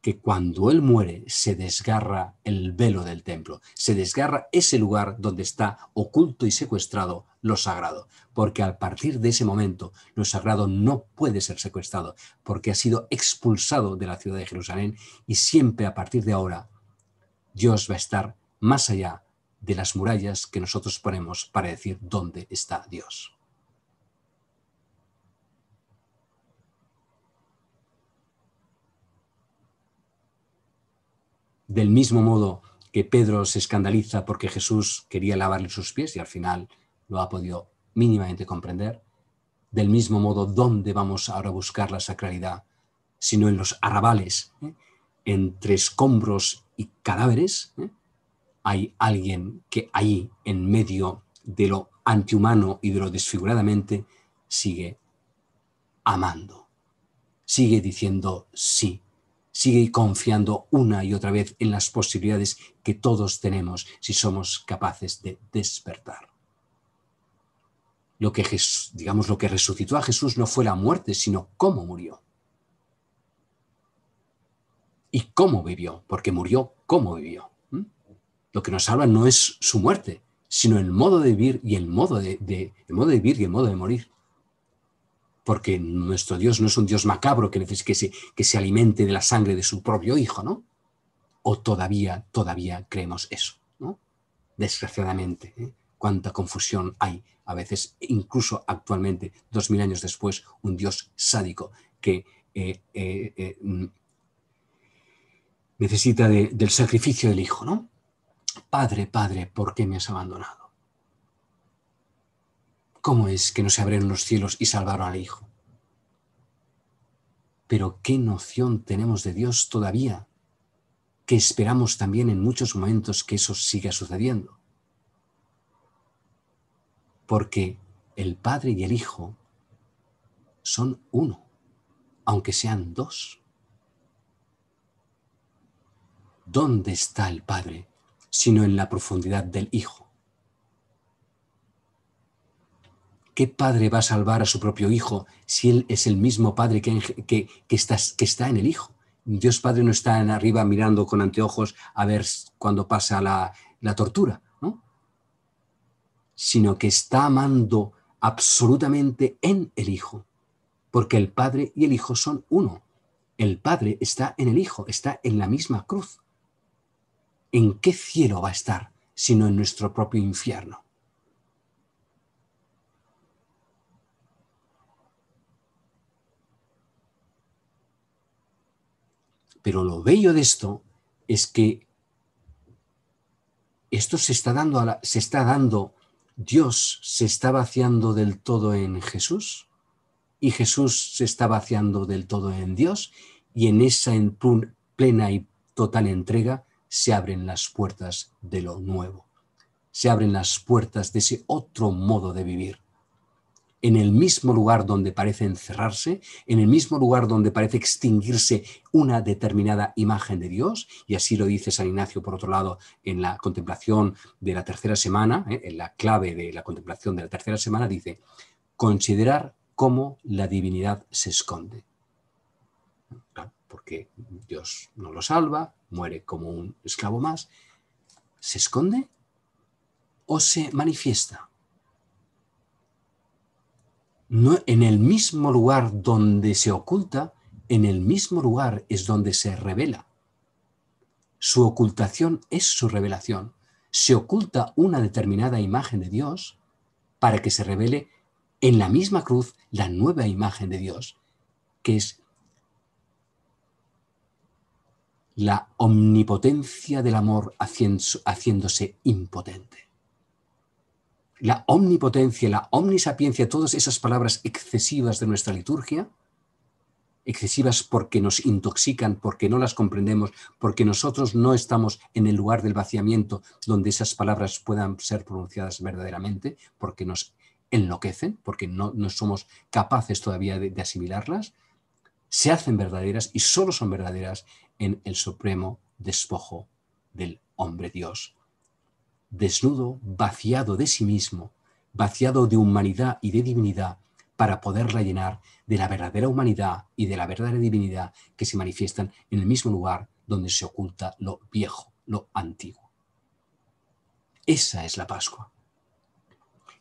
que cuando Él muere se desgarra el velo del templo, se desgarra ese lugar donde está oculto y secuestrado lo sagrado, porque a partir de ese momento lo sagrado no puede ser secuestrado, porque ha sido expulsado de la ciudad de Jerusalén y siempre a partir de ahora Dios va a estar más allá de las murallas que nosotros ponemos para decir dónde está Dios. Del mismo modo que Pedro se escandaliza porque Jesús quería lavarle sus pies y al final lo ha podido mínimamente comprender, del mismo modo, ¿dónde vamos ahora a buscar la sacralidad? Sino en los arrabales, ¿eh? entre escombros y cadáveres, ¿eh? hay alguien que ahí, en medio de lo antihumano y de lo desfiguradamente, sigue amando, sigue diciendo sí Sigue confiando una y otra vez en las posibilidades que todos tenemos si somos capaces de despertar. Lo que digamos lo que resucitó a Jesús no fue la muerte, sino cómo murió. Y cómo vivió, porque murió cómo vivió. ¿Mm? Lo que nos salva no es su muerte, sino el modo de vivir y el modo el modo de vivir y el modo de morir porque nuestro Dios no es un Dios macabro que, que, se, que se alimente de la sangre de su propio hijo, ¿no? O todavía, todavía creemos eso, ¿no? Desgraciadamente, ¿eh? cuánta confusión hay a veces, incluso actualmente, dos mil años después, un Dios sádico que eh, eh, mm, necesita del sacrificio del hijo, ¿no? Padre, Padre, ¿por qué me has abandonado? ¿Cómo es que no se abrieron los cielos y salvaron al Hijo? Pero qué noción tenemos de Dios todavía, que esperamos también en muchos momentos que eso siga sucediendo. Porque el Padre y el Hijo son uno, aunque sean dos. ¿Dónde está el Padre sino en la profundidad del Hijo? ¿Qué padre va a salvar a su propio hijo si él es el mismo padre que, está, en el hijo? Dios Padre no está en arriba mirando con anteojos a ver cuando pasa la, tortura, ¿no? Sino que está amando absolutamente en el hijo, porque el padre y el hijo son uno. El padre está en el hijo, está en la misma cruz. ¿En qué cielo va a estar sino en nuestro propio infierno? Pero lo bello de esto es que esto se está dando, se está dando, Dios se está vaciando del todo en Jesús y Jesús se está vaciando del todo en Dios y en esa plena y total entrega se abren las puertas de lo nuevo, se abren las puertas de ese otro modo de vivir en el mismo lugar donde parece encerrarse, en el mismo lugar donde parece extinguirse una determinada imagen de Dios, y así lo dice San Ignacio, por otro lado, en la contemplación de la tercera semana, ¿eh? en la clave de la contemplación de la tercera semana, dice, considerar cómo la divinidad se esconde. porque Dios no lo salva, muere como un esclavo más, se esconde o se manifiesta en el mismo lugar donde se oculta, en el mismo lugar es donde se revela. Su ocultación es su revelación. Se oculta una determinada imagen de Dios para que se revele en la misma cruz la nueva imagen de Dios, que es la omnipotencia del amor haciéndose impotente la omnipotencia, la omnisapiencia, todas esas palabras excesivas de nuestra liturgia, excesivas porque nos intoxican, porque no las comprendemos, porque nosotros no estamos en el lugar del vaciamiento donde esas palabras puedan ser pronunciadas verdaderamente, porque nos enloquecen, porque no, somos capaces todavía de, de asimilarlas, se hacen verdaderas y solo son verdaderas en el supremo despojo del hombre Dios, desnudo, vaciado de sí mismo, vaciado de humanidad y de divinidad, para poder rellenar de la verdadera humanidad y de la verdadera divinidad que se manifiestan en el mismo lugar donde se oculta lo viejo, lo antiguo. Esa es la Pascua.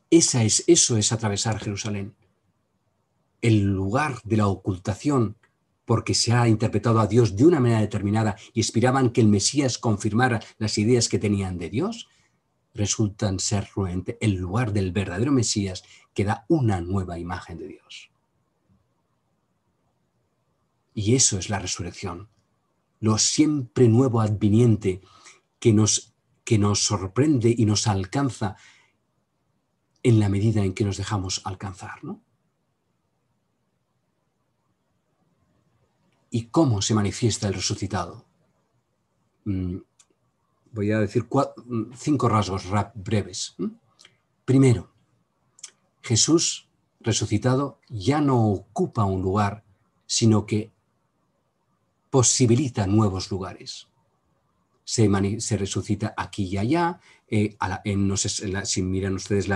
Esa es, eso es atravesar Jerusalén, el lugar de la ocultación, porque se ha interpretado a Dios de una manera determinada y esperaban que el Mesías confirmara las ideas que tenían de Dios, resultan ser ruente el lugar del verdadero Mesías que da una nueva imagen de Dios. Y eso es la resurrección, lo siempre nuevo adviniente que nos, que nos sorprende y nos alcanza en la medida en que nos dejamos alcanzar. ¿Y cómo se manifiesta el resucitado? Mm, voy a decir cinco rasgos breves. Primero, Jesús resucitado ya no ocupa un lugar, sino que posibilita nuevos lugares. Se, resucita aquí y allá. Eh, si miran ustedes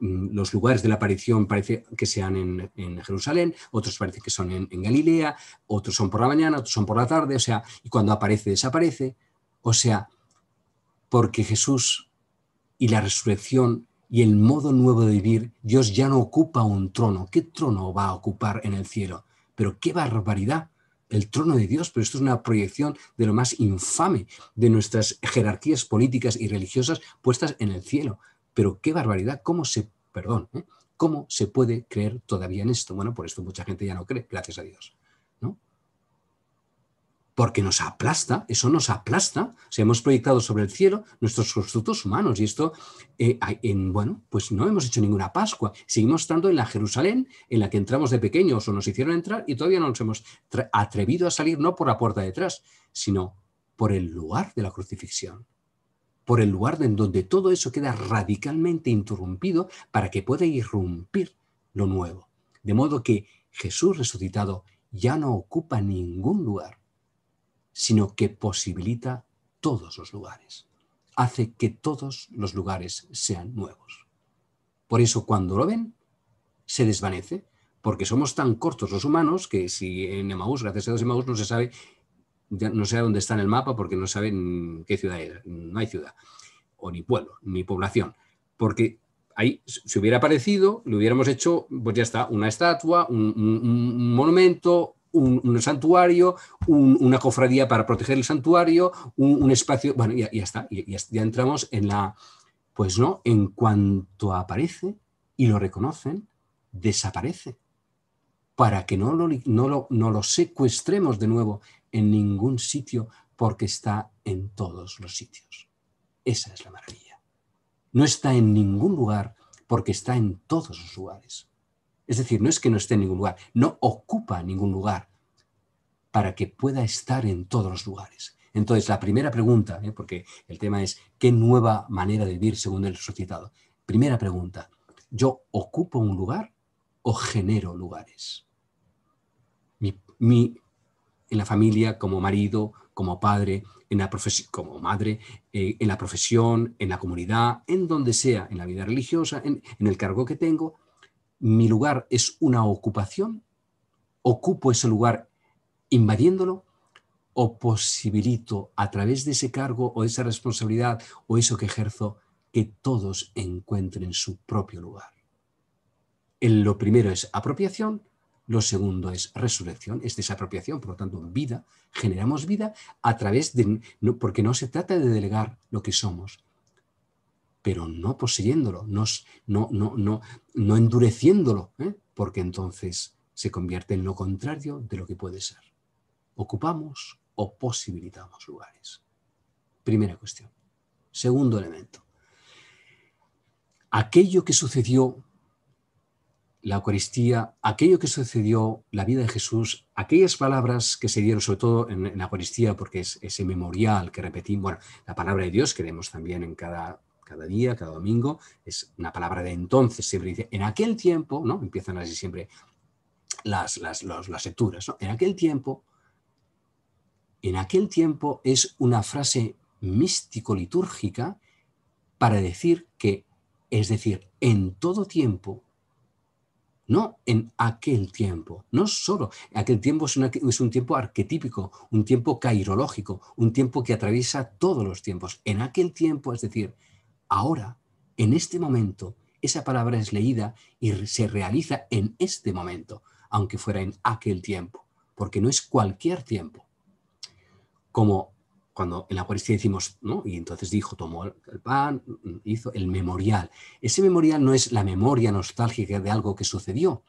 mm, los lugares de la aparición parece que sean en, Jerusalén, otros parece que son en, en, Galilea, otros son por la mañana, otros son por la tarde, o sea, y cuando aparece desaparece. O sea, porque Jesús y la resurrección y el modo nuevo de vivir, Dios ya no ocupa un trono. ¿Qué trono va a ocupar en el cielo? Pero qué barbaridad el trono de Dios, pero esto es una proyección de lo más infame de nuestras jerarquías políticas y religiosas puestas en el cielo. Pero qué barbaridad, cómo se, perdón, ¿eh? cómo se puede creer todavía en esto. Bueno, por esto mucha gente ya no cree, gracias a Dios porque nos aplasta, eso nos aplasta, sea, hemos proyectado sobre el cielo nuestros constructos humanos y esto, eh, en, bueno, pues no hemos hecho ninguna Pascua, seguimos estando en la Jerusalén en la que entramos de pequeños o nos hicieron entrar y todavía no nos hemos atrevido a salir no por la puerta detrás, sino por el lugar de la crucifixión, por el lugar en donde todo eso queda radicalmente interrumpido para que pueda irrumpir lo nuevo. De modo que Jesús resucitado ya no ocupa ningún lugar sino que posibilita todos los lugares, hace que todos los lugares sean nuevos. Por eso cuando lo ven, se desvanece, porque somos tan cortos los humanos que si en Emaús, gracias a Dios Emaús, no se sabe, no dónde está en el mapa porque no saben qué ciudad es, no hay ciudad, o ni pueblo, ni población, porque ahí si hubiera aparecido, le hubiéramos hecho, pues ya está, una estatua, un monumento, un, santuario, una cofradía para proteger el santuario, un, espacio, bueno, ya, ya está, ya, entramos en la, pues no, en cuanto aparece y lo reconocen, desaparece, para que no lo, no lo secuestremos de nuevo en ningún sitio, porque está en todos los sitios. Esa es la maravilla. No está en ningún lugar porque está en todos los lugares. Es decir, no es que no esté en ningún lugar, no ocupa ningún lugar para que pueda estar en todos los lugares. Entonces, la primera pregunta, ¿eh? porque el tema es, ¿qué nueva manera de vivir según el resucitado? Primera pregunta, ¿yo ocupo un lugar o genero lugares? Mi, en la familia, como marido, como padre, en la como madre, eh, en la profesión, en la comunidad, en donde sea, en la vida religiosa, en el cargo que tengo, mi lugar es una ocupación, ocupo ese lugar invadiéndolo o posibilito a través de ese cargo o esa responsabilidad o eso que ejerzo que todos encuentren su propio lugar. lo primero es apropiación, lo segundo es resurrección, es desapropiación, por lo tanto, vida, generamos vida a través de, porque no se trata de delegar lo que somos, pero no poseyéndolo, no, no, no, no, endureciéndolo, ¿eh? porque entonces se convierte en lo contrario de lo que puede ser. Ocupamos o posibilitamos lugares. Primera cuestión. Segundo elemento. Aquello que sucedió la Eucaristía, aquello que sucedió, la vida de Jesús, aquellas palabras que se dieron, sobre todo en, en la Eucaristía, porque es ese memorial que repetimos, bueno, la palabra de Dios que vemos también en cada cada día, cada domingo, es una palabra de entonces, siempre dice, en aquel tiempo, ¿no? Empiezan así siempre las, las, lecturas, En aquel tiempo, en aquel tiempo es una frase místico-litúrgica para decir que, es decir, en todo tiempo, no en aquel tiempo, no solo. Aquel tiempo es, es, un tiempo arquetípico, un tiempo cairológico, un tiempo que atraviesa todos los tiempos. En aquel tiempo, es decir, ahora, en este momento, esa palabra es leída y se realiza en este momento, aunque fuera en aquel tiempo, porque no es cualquier tiempo. Como cuando en la Eucaristía decimos, ¿no? y entonces dijo, tomó el pan, hizo el memorial. Ese memorial no es la memoria nostálgica de algo que sucedió,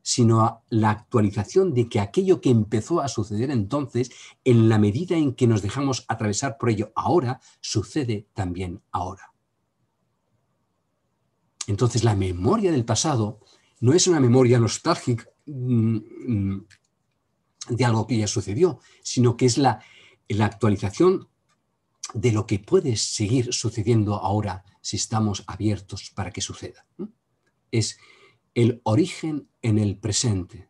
sino la actualización de que aquello que empezó a suceder entonces, en la medida en que nos dejamos atravesar por ello ahora, sucede también ahora. Entonces, la memoria del pasado no es una memoria nostálgica mm, mm, de algo que ya sucedió, sino que es la, actualización de lo que puede seguir sucediendo ahora si estamos abiertos para que suceda. Es el origen en el presente.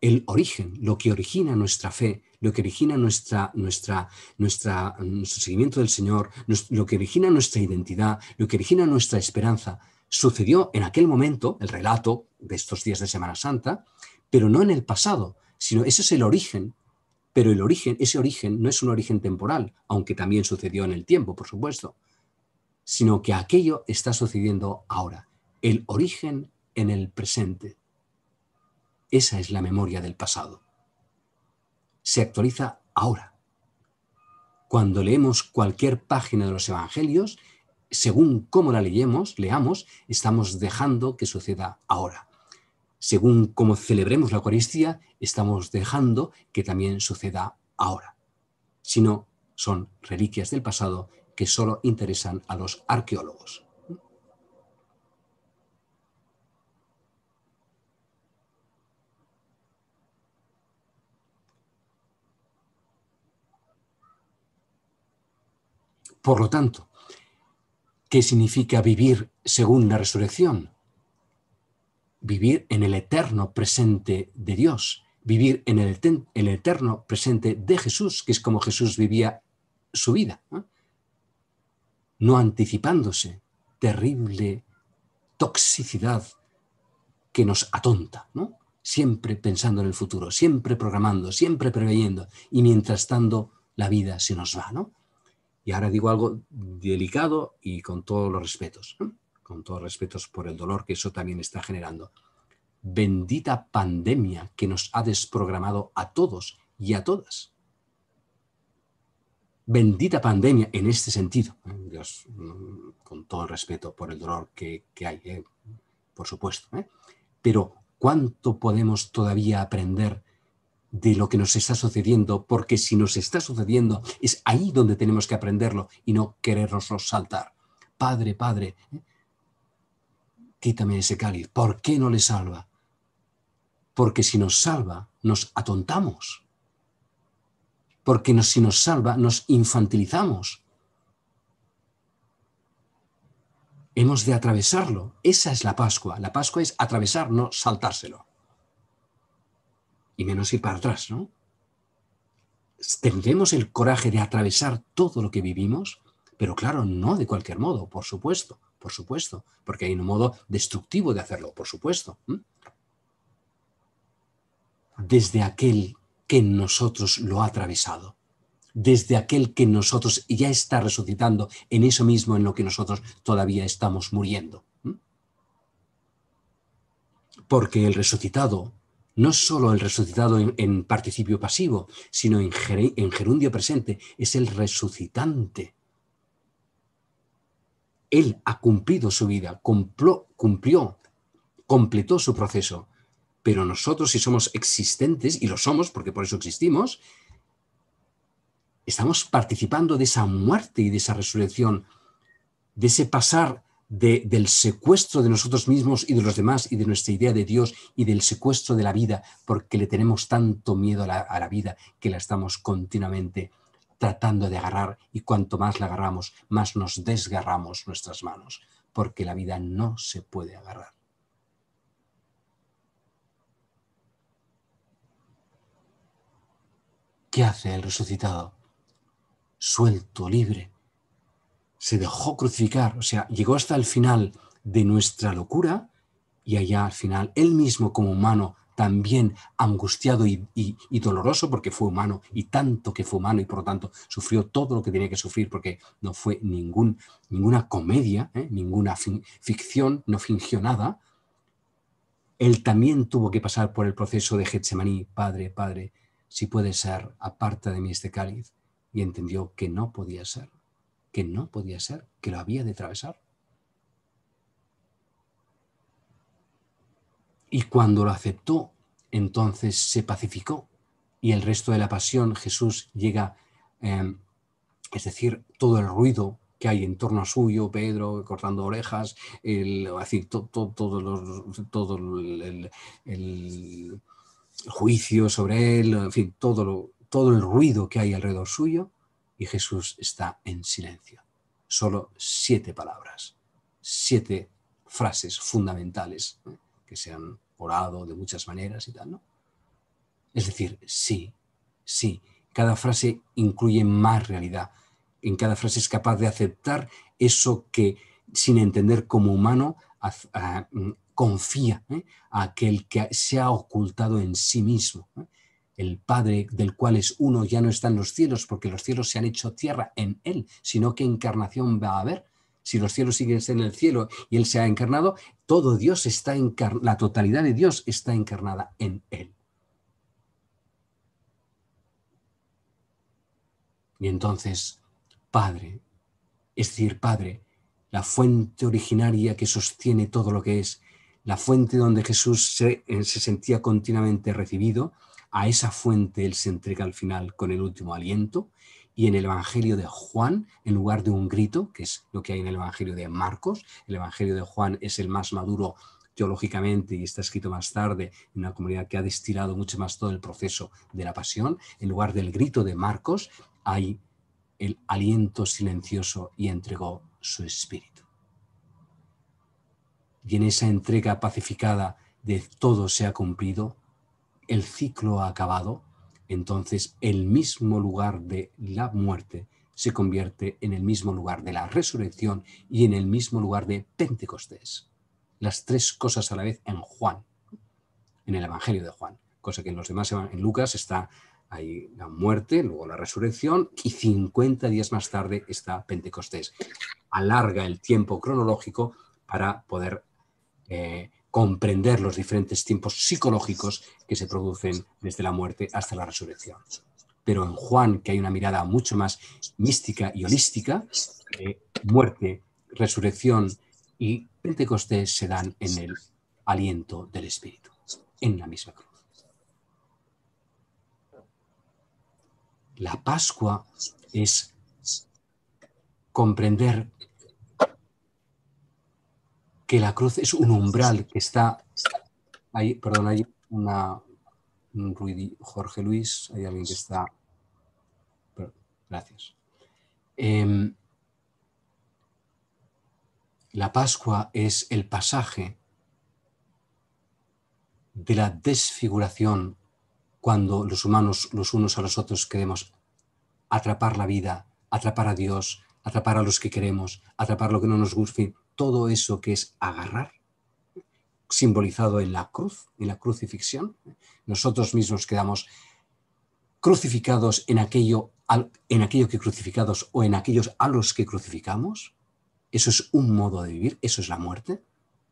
El origen, lo que origina nuestra fe lo que origina nuestra, nuestra, nuestra, nuestro seguimiento del Señor, lo que origina nuestra identidad, lo que origina nuestra esperanza, sucedió en aquel momento, el relato de estos días de Semana Santa, pero no en el pasado, sino ese es el origen. Pero el origen, ese origen no es un origen temporal, aunque también sucedió en el tiempo, por supuesto, sino que aquello está sucediendo ahora, el origen en el presente. Esa es la memoria del pasado se actualiza ahora. Cuando leemos cualquier página de los Evangelios, según cómo la leemos, leamos, estamos dejando que suceda ahora. Según cómo celebremos la Eucaristía, estamos dejando que también suceda ahora. Si no, son reliquias del pasado que solo interesan a los arqueólogos. Por lo tanto, ¿qué significa vivir según la resurrección? Vivir en el eterno presente de Dios, vivir en el, eterno presente de Jesús, que es como Jesús vivía su vida, no, anticipándose, terrible toxicidad que nos atonta, ¿no? siempre pensando en el futuro, siempre programando, siempre preveyendo, y mientras tanto la vida se nos va, ¿no? Y ahora digo algo delicado y con todos los respetos, ¿eh? con todos los respetos por el dolor que eso también está generando. Bendita pandemia que nos ha desprogramado a todos y a todas. Bendita pandemia en este sentido. ¿eh? Mm, con todo el respeto por el dolor que, hay, ¿eh? por supuesto. Pero ¿cuánto podemos todavía aprender de lo que nos está sucediendo, porque si nos está sucediendo es ahí donde tenemos que aprenderlo y no querernos saltar. Padre, Padre, ¿eh? quítame ese cáliz. ¿Por qué no le salva? Porque si nos salva, nos atontamos. Porque si nos salva, nos infantilizamos. Hemos de atravesarlo. Esa es la Pascua. La Pascua es atravesar, no saltárselo y menos ir para atrás, ¿no? Tendremos el coraje de atravesar todo lo que vivimos, pero claro, no de cualquier modo, por supuesto, por supuesto, porque hay un modo destructivo de hacerlo, por supuesto. Desde aquel que en nosotros lo ha atravesado, desde aquel que en nosotros ya está resucitando en eso mismo en lo que nosotros todavía estamos muriendo. Porque el resucitado no solo el resucitado en, participio pasivo, sino en, gerundio presente, es el resucitante. Él ha cumplido su vida, cumplió, cumplió, completó su proceso. Pero nosotros, si somos existentes, y lo somos porque por eso existimos, estamos participando de esa muerte y de esa resurrección, de ese pasar del secuestro de nosotros mismos y de los demás y de nuestra idea de Dios y del secuestro de la vida, porque le tenemos tanto miedo a la vida que la estamos continuamente tratando de agarrar y cuanto más la agarramos, más nos desgarramos nuestras manos, porque la vida no se puede agarrar. ¿Qué hace el resucitado? Suelto, libre, se dejó crucificar, o sea, llegó hasta el final de nuestra locura y allá al final él mismo como humano también angustiado y, doloroso porque fue humano y tanto que fue humano y por lo tanto sufrió todo lo que tenía que sufrir porque no fue ningún, ninguna comedia, ¿eh? ninguna ficción, no fingió nada. Él también tuvo que pasar por el proceso de Getsemaní, Padre, Padre, si puede ser, aparte de mí este cáliz, y entendió que no podía ser que no podía ser, que lo había de atravesar. Y cuando lo aceptó, entonces se pacificó y el resto de la pasión, Jesús llega, em, es decir, todo el ruido que hay en torno a suyo, Pedro cortando orejas, el, todo, los, todo el, juicio sobre él, en fin, todo, lo, todo el ruido que hay alrededor suyo, y Jesús está en silencio. Solo siete palabras, siete frases fundamentales ¿eh? que se han orado de muchas maneras y tal, ¿no? Es decir, sí, sí. Cada frase incluye más realidad. En cada frase es capaz de aceptar eso que, sin entender como humano, ah, mm, confía ¿eh? a aquel que se ha ocultado en sí mismo. ¿eh? el Padre del cual es uno, ya no está en los cielos, porque los cielos se han hecho tierra en él, sino que encarnación va a haber. Si los cielos siguen en el cielo y él se ha encarnado, todo Dios está la totalidad de Dios está encarnada en él. Y entonces, Padre, es decir, Padre, la fuente originaria que sostiene todo lo que es, la fuente donde Jesús se, eh, se sentía continuamente recibido, a esa fuente Él se entrega al final con el último aliento. Y en el Evangelio de Juan, en lugar de un grito, que es lo que hay en el Evangelio de Marcos, el Evangelio de Juan es el más maduro teológicamente y está escrito más tarde en una comunidad que ha destilado mucho más todo el proceso de la pasión, en lugar del grito de Marcos, hay el aliento silencioso y entregó su espíritu. Y en esa entrega pacificada de todo se ha cumplido, el ciclo ha acabado, entonces el mismo lugar de la muerte se convierte en el mismo lugar de la resurrección y en el mismo lugar de Pentecostés. Las tres cosas a la vez en Juan, en el Evangelio de Juan, cosa que en los demás, en Lucas está ahí la muerte, luego la resurrección y 50 días más tarde está Pentecostés. Alarga el tiempo cronológico para poder eh, comprender los diferentes tiempos psicológicos que se producen desde la muerte hasta la resurrección. Pero en Juan, que hay una mirada mucho más mística y holística, eh, muerte, resurrección y Pentecostés se dan en el aliento del Espíritu, en la misma cruz. La Pascua es comprender que la cruz es un umbral que está ahí, perdón, hay una Jorge Luis, hay alguien que está. gracias. Em, la Pascua es el pasaje de la desfiguración cuando los humanos los unos a los otros queremos atrapar la vida, atrapar a Dios, atrapar a los que queremos, atrapar lo que no nos gusta, todo eso que es agarrar, simbolizado en la cruz, en la crucifixión. Nosotros mismos quedamos crucificados en aquello, en aquello que crucificados o en aquellos a los que crucificamos. Eso es un modo de vivir, eso es la muerte,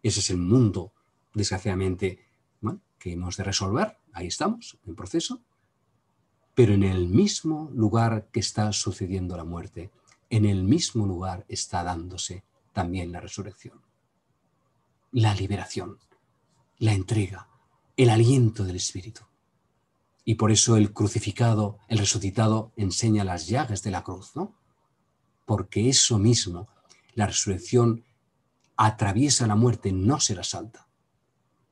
ese es el mundo, desgraciadamente, que hemos de resolver. Ahí estamos, en proceso. Pero en el mismo lugar que está sucediendo la muerte, en el mismo lugar está dándose también la resurrección. La liberación, la entrega, el aliento del Espíritu. Y por eso el crucificado, el resucitado, enseña las llagas de la cruz, ¿no? Porque eso mismo, la resurrección atraviesa la muerte, no se la salta.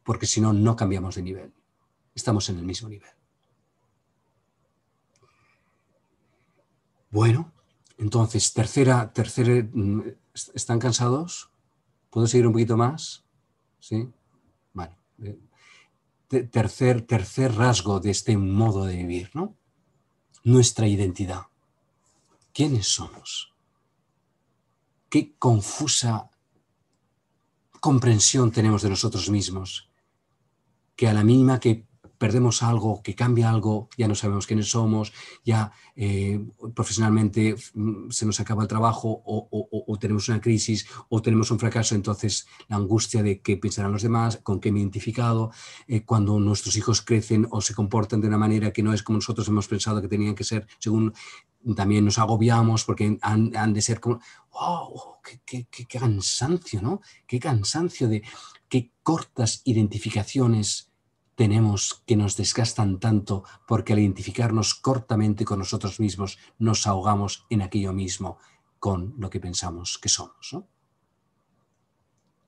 Porque si no, no cambiamos de nivel. Estamos en el mismo nivel. Bueno, entonces, tercera, tercera mm, ¿Están cansados? ¿Puedo seguir un poquito más? ¿Sí? bueno. Tercer, tercer rasgo de este modo de vivir, ¿no? Nuestra identidad. ¿Quiénes somos? Qué confusa comprensión tenemos de nosotros mismos, que a la mínima que perdemos algo, que cambia algo, ya no sabemos quiénes somos, ya eh, profesionalmente mm, se nos acaba el trabajo o, o, tenemos una crisis o tenemos un fracaso, entonces la angustia de qué pensarán los demás, con qué me he identificado, eh, cuando nuestros hijos crecen o se comportan de una manera que no es como nosotros hemos pensado que tenían que ser, según también nos agobiamos porque han, de ser como, ¡oh! Qué, ¡Qué cansancio, ¿no? ¡Qué cansancio de qué cortas identificaciones! tenemos que nos desgastan tanto porque al identificarnos cortamente con nosotros mismos nos ahogamos en aquello mismo, con lo que pensamos que somos. ¿no?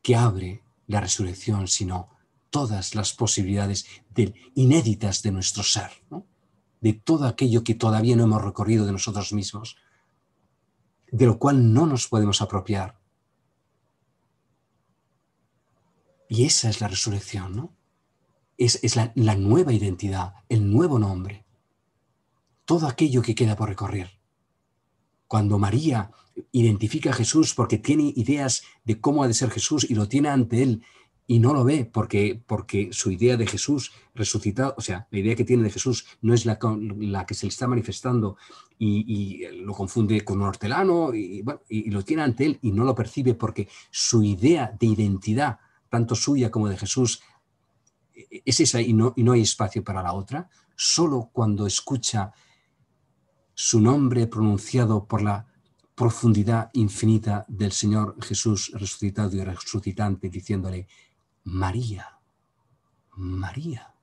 Que abre la resurrección, sino todas las posibilidades inéditas de nuestro ser, ¿no? de todo aquello que todavía no hemos recorrido de nosotros mismos, de lo cual no nos podemos apropiar. Y esa es la resurrección, ¿no? es, la, nueva identidad, el nuevo nombre, todo aquello que queda por recorrer. Cuando María identifica a Jesús porque tiene ideas de cómo ha de ser Jesús y lo tiene ante él y no lo ve porque, porque su idea de Jesús resucitado, o sea, la idea que tiene de Jesús no es la, la que se le está manifestando y, lo confunde con un hortelano y, y, lo tiene ante él y no lo percibe porque su idea de identidad, tanto suya como de Jesús, es esa y no, y no hay espacio para la otra, solo cuando escucha su nombre pronunciado por la profundidad infinita del Señor Jesús resucitado y resucitante, diciéndole, María, María,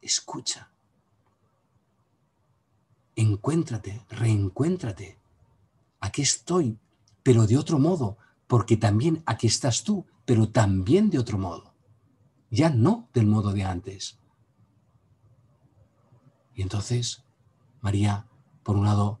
escucha, encuéntrate, reencuéntrate, aquí estoy, pero de otro modo, porque también aquí estás tú, pero también de otro modo ya no del modo de antes. Y entonces María, por un lado,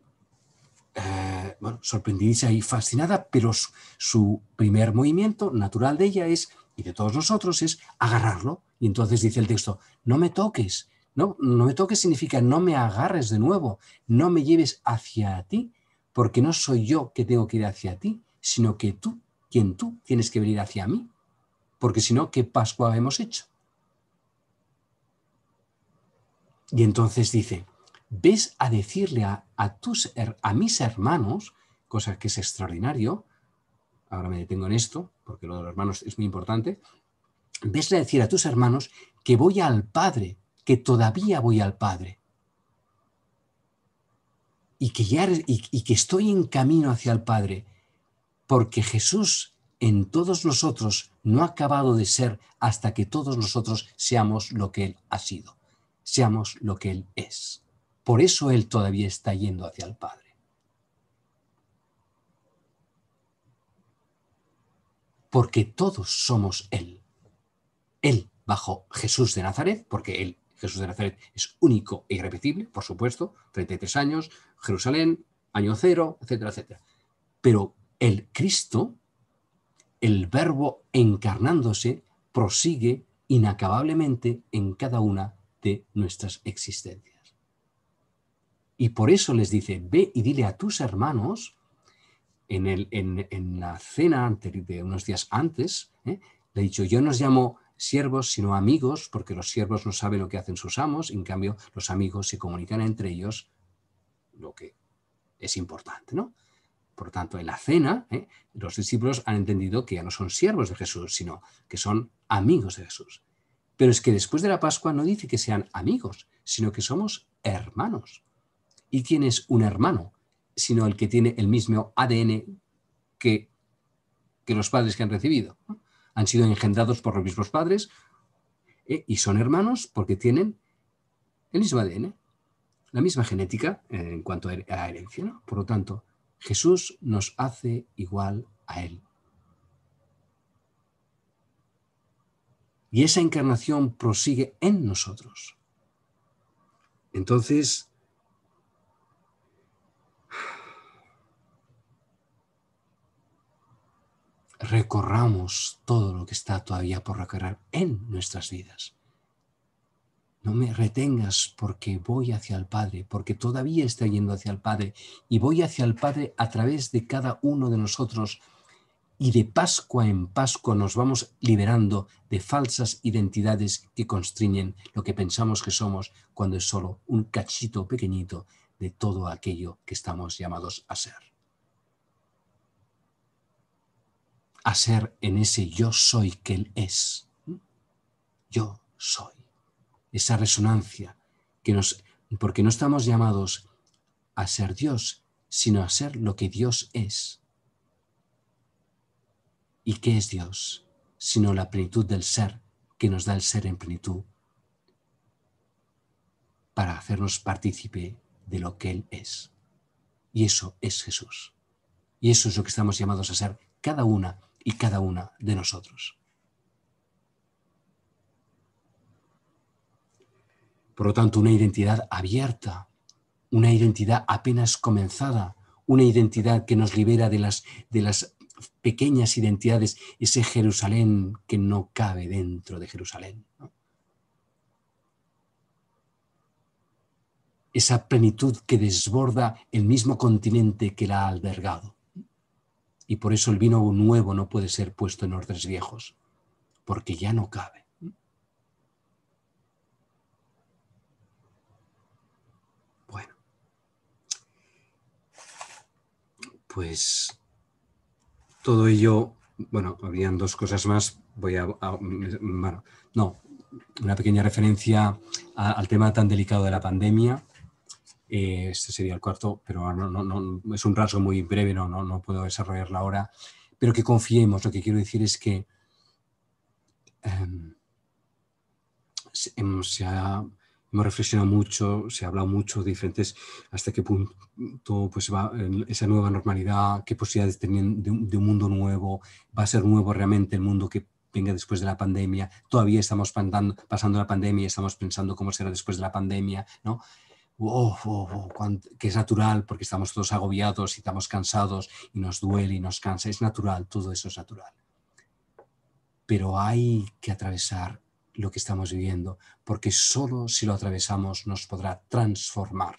eh, sorprendida y fascinada, pero su, primer movimiento natural de ella es, y de todos nosotros, es agarrarlo. Y entonces dice el texto, no me toques, no, no me toques significa no me agarres de nuevo, no me lleves hacia ti, porque no soy yo que tengo que ir hacia ti, sino que tú, quien tú, tienes que venir hacia mí porque si no, ¿qué Pascua hemos hecho? Y entonces dice, ves a decirle a, tus, a mis hermanos, cosa que es extraordinario, ahora me detengo en esto, porque lo de los hermanos es muy importante, ves a decir a tus hermanos que voy al Padre, que todavía voy al Padre, y que, y que estoy en camino hacia el Padre, porque Jesús en todos nosotros no ha acabado de ser hasta que todos nosotros seamos lo que Él ha sido, seamos lo que Él es. Por eso Él todavía está yendo hacia el Padre. Porque todos somos Él. Él bajo Jesús de Nazaret, porque Él, Jesús de Nazaret, es único e irrepetible, por supuesto, 33 años, Jerusalén, año cero, etcétera, etcétera. Pero el Cristo el verbo encarnándose prosigue inacabablemente en cada una de nuestras existencias. Y por eso les dice, ve y dile a tus hermanos, en, la cena de unos días antes, ¿eh? le he dicho, yo no os llamo siervos, sino amigos, porque los siervos no saben lo que hacen sus amos, en cambio los amigos se comunican entre ellos lo que es importante, ¿no? Por lo tanto, en la cena, ¿eh? los discípulos han entendido que ya no son siervos de Jesús, sino que son amigos de Jesús. Pero es que después de la Pascua no dice que sean amigos, sino que somos hermanos. ¿Y quién es un hermano? Sino el que tiene el mismo ADN que, los padres que han recibido. Han sido engendrados por los mismos padres ¿eh? y son hermanos porque tienen el mismo ADN, la misma genética eh, en cuanto a la herencia. Por lo tanto, Jesús nos hace igual a Él. Y esa encarnación prosigue en nosotros. Entonces, recorramos todo lo que está todavía por recorrer en nuestras vidas. No me retengas porque voy hacia el Padre, porque todavía estoy yendo hacia el Padre y voy hacia el Padre a través de cada uno de nosotros y de Pascua en Pascua nos vamos liberando de falsas identidades que constriñen lo que pensamos que somos cuando es solo un cachito pequeñito de todo aquello que estamos llamados a ser. A ser en ese yo soy que Él es. ¿Mm? Yo soy esa resonancia, que nos, porque no estamos llamados a ser Dios, sino a ser lo que Dios es. ¿Y qué es Dios? Sino la plenitud del ser que nos da el ser en plenitud para hacernos partícipe de lo que Él es. Y eso es Jesús. Y eso es lo que estamos llamados a ser cada una y cada una de nosotros. Por lo tanto, una identidad abierta, una identidad apenas comenzada, una identidad que nos libera de las, de las pequeñas identidades, ese Jerusalén que no cabe dentro de Jerusalén. Esa plenitud que desborda el mismo continente que la ha albergado. Y por eso el vino nuevo no puede ser puesto en ordres viejos, porque ya no cabe. Pues todo ello, bueno, habrían dos cosas más. Voy a, bueno, no, una pequeña referencia al tema tan delicado de la pandemia. Eh, este sería el cuarto, pero ah, no, es un rasgo muy breve, no, no, puedo desarrollarlo ahora. Pero que confiemos, lo que quiero decir es que em, em, hemos reflexionado mucho, se ha hablado mucho de diferentes, hasta qué punto pues, va esa nueva normalidad, qué posibilidades tienen de un, de un mundo nuevo, va a ser nuevo realmente el mundo que venga después de la pandemia, todavía estamos pasando la pandemia, estamos pensando cómo será después de la pandemia, ¿no? que es natural porque estamos todos agobiados y estamos cansados y nos duele y nos cansa, es natural, todo eso es natural. Pero hay que atravesar lo que estamos viviendo, porque solo si lo atravesamos nos podrá transformar.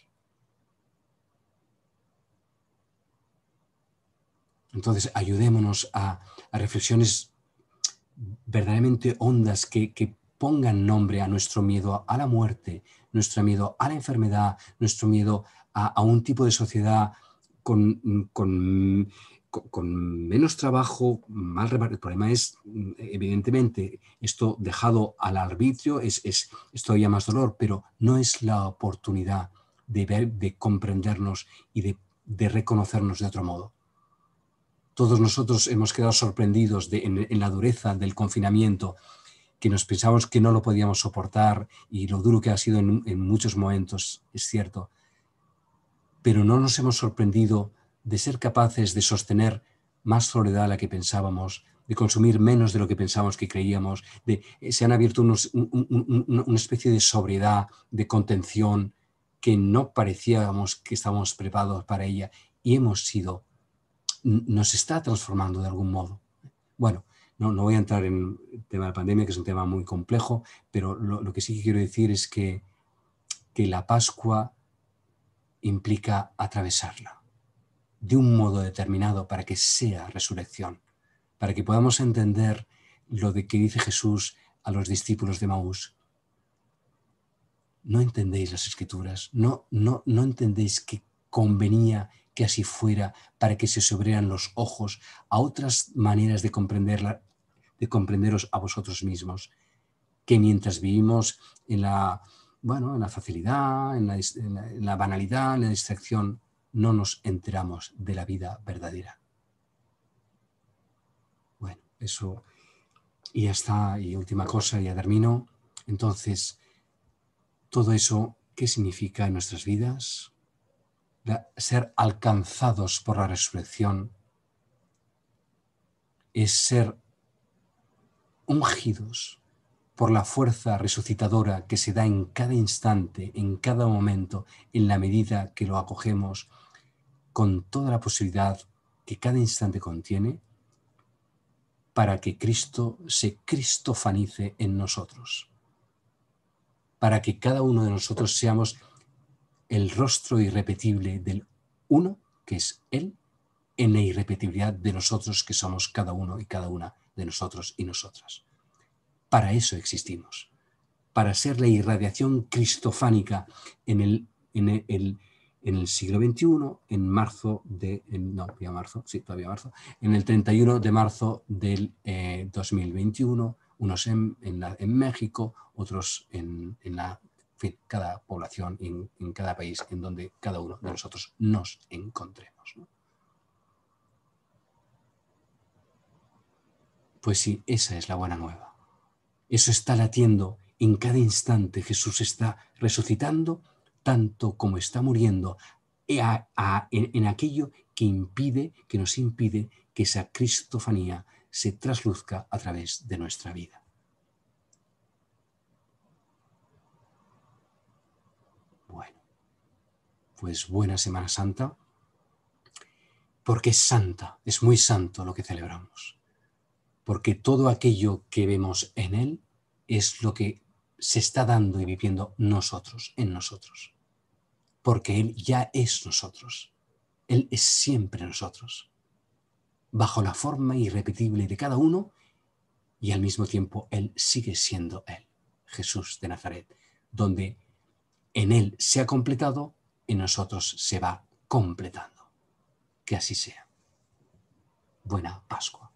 Entonces, ayudémonos a, reflexiones verdaderamente hondas que, pongan nombre a nuestro miedo a la muerte, nuestro miedo a la enfermedad, nuestro miedo a, un tipo de sociedad con con menos trabajo, más El problema es, evidentemente, esto dejado al arbitrio es, es, todavía más dolor, pero no es la oportunidad de ver, de comprendernos y de, reconocernos de otro modo. Todos nosotros hemos quedado sorprendidos en, la dureza del confinamiento, que nos pensábamos que no lo podíamos soportar y lo duro que ha sido en muchos momentos, es cierto, pero no nos hemos sorprendido de ser capaces de sostener más soledad a la que pensábamos, de consumir menos de lo que pensábamos que creíamos, de, eh, se han abierto una especie de sobriedad, de contención, que no parecíamos que estábamos preparados para ella y hemos sido, nos está transformando de algún modo. Bueno, no, no voy a entrar en el tema de la pandemia, que es un tema muy complejo, pero lo, que sí quiero decir es que, que la Pascua implica atravesarla de un modo determinado para que sea resurrección, para que podamos entender lo de que dice Jesús a los discípulos de Maús. No entendéis las escrituras, no, no, no entendéis que convenía que así fuera para que se sobrean los ojos a otras maneras de, comprenderla, de comprenderos a vosotros mismos, que mientras vivimos en la, bueno, en la facilidad, en en la banalidad, en la distracción, no nos enteramos de la vida verdadera. Bueno, eso. Y ya está. Y última cosa, ya termino. Entonces, todo eso, ¿qué significa en nuestras vidas? ser alcanzados por la resurrección es ser ungidos por la fuerza resucitadora que se da en cada instante, en cada momento, en la medida que lo acogemos con toda la posibilidad que cada instante contiene para que Cristo se cristofanice en nosotros, para que cada uno de nosotros seamos el rostro irrepetible del uno, que es Él, en la irrepetibilidad de nosotros que somos cada uno y cada una de nosotros y nosotras. Para eso existimos, para ser la irradiación cristofánica en el, en el, en el siglo XXI, en marzo de, no, ya marzo, sí, todavía marzo, en el 31 de marzo del 2021, eh, unos en, en, México, otros en, la, cada población, en, cada país, en donde cada uno de nosotros nos encontremos. Pues sí, esa es la buena nueva. Eso está latiendo en cada instante. Jesús está resucitando tanto como está muriendo eh, en, aquello que impide, que nos impide que esa cristofanía se trasluzca a través de nuestra vida. Bueno, pues buena Semana Santa, porque es santa, es muy santo lo que celebramos, porque todo aquello que vemos en Él es lo que se está dando y viviendo nosotros, en nosotros. Porque Él ya es nosotros. Él es siempre nosotros. Bajo la forma irrepetible de cada uno y al mismo tiempo Él sigue siendo Él, Jesús de Nazaret, donde en Él se ha completado, en nosotros se va completando. Que así sea. Buena Pascua.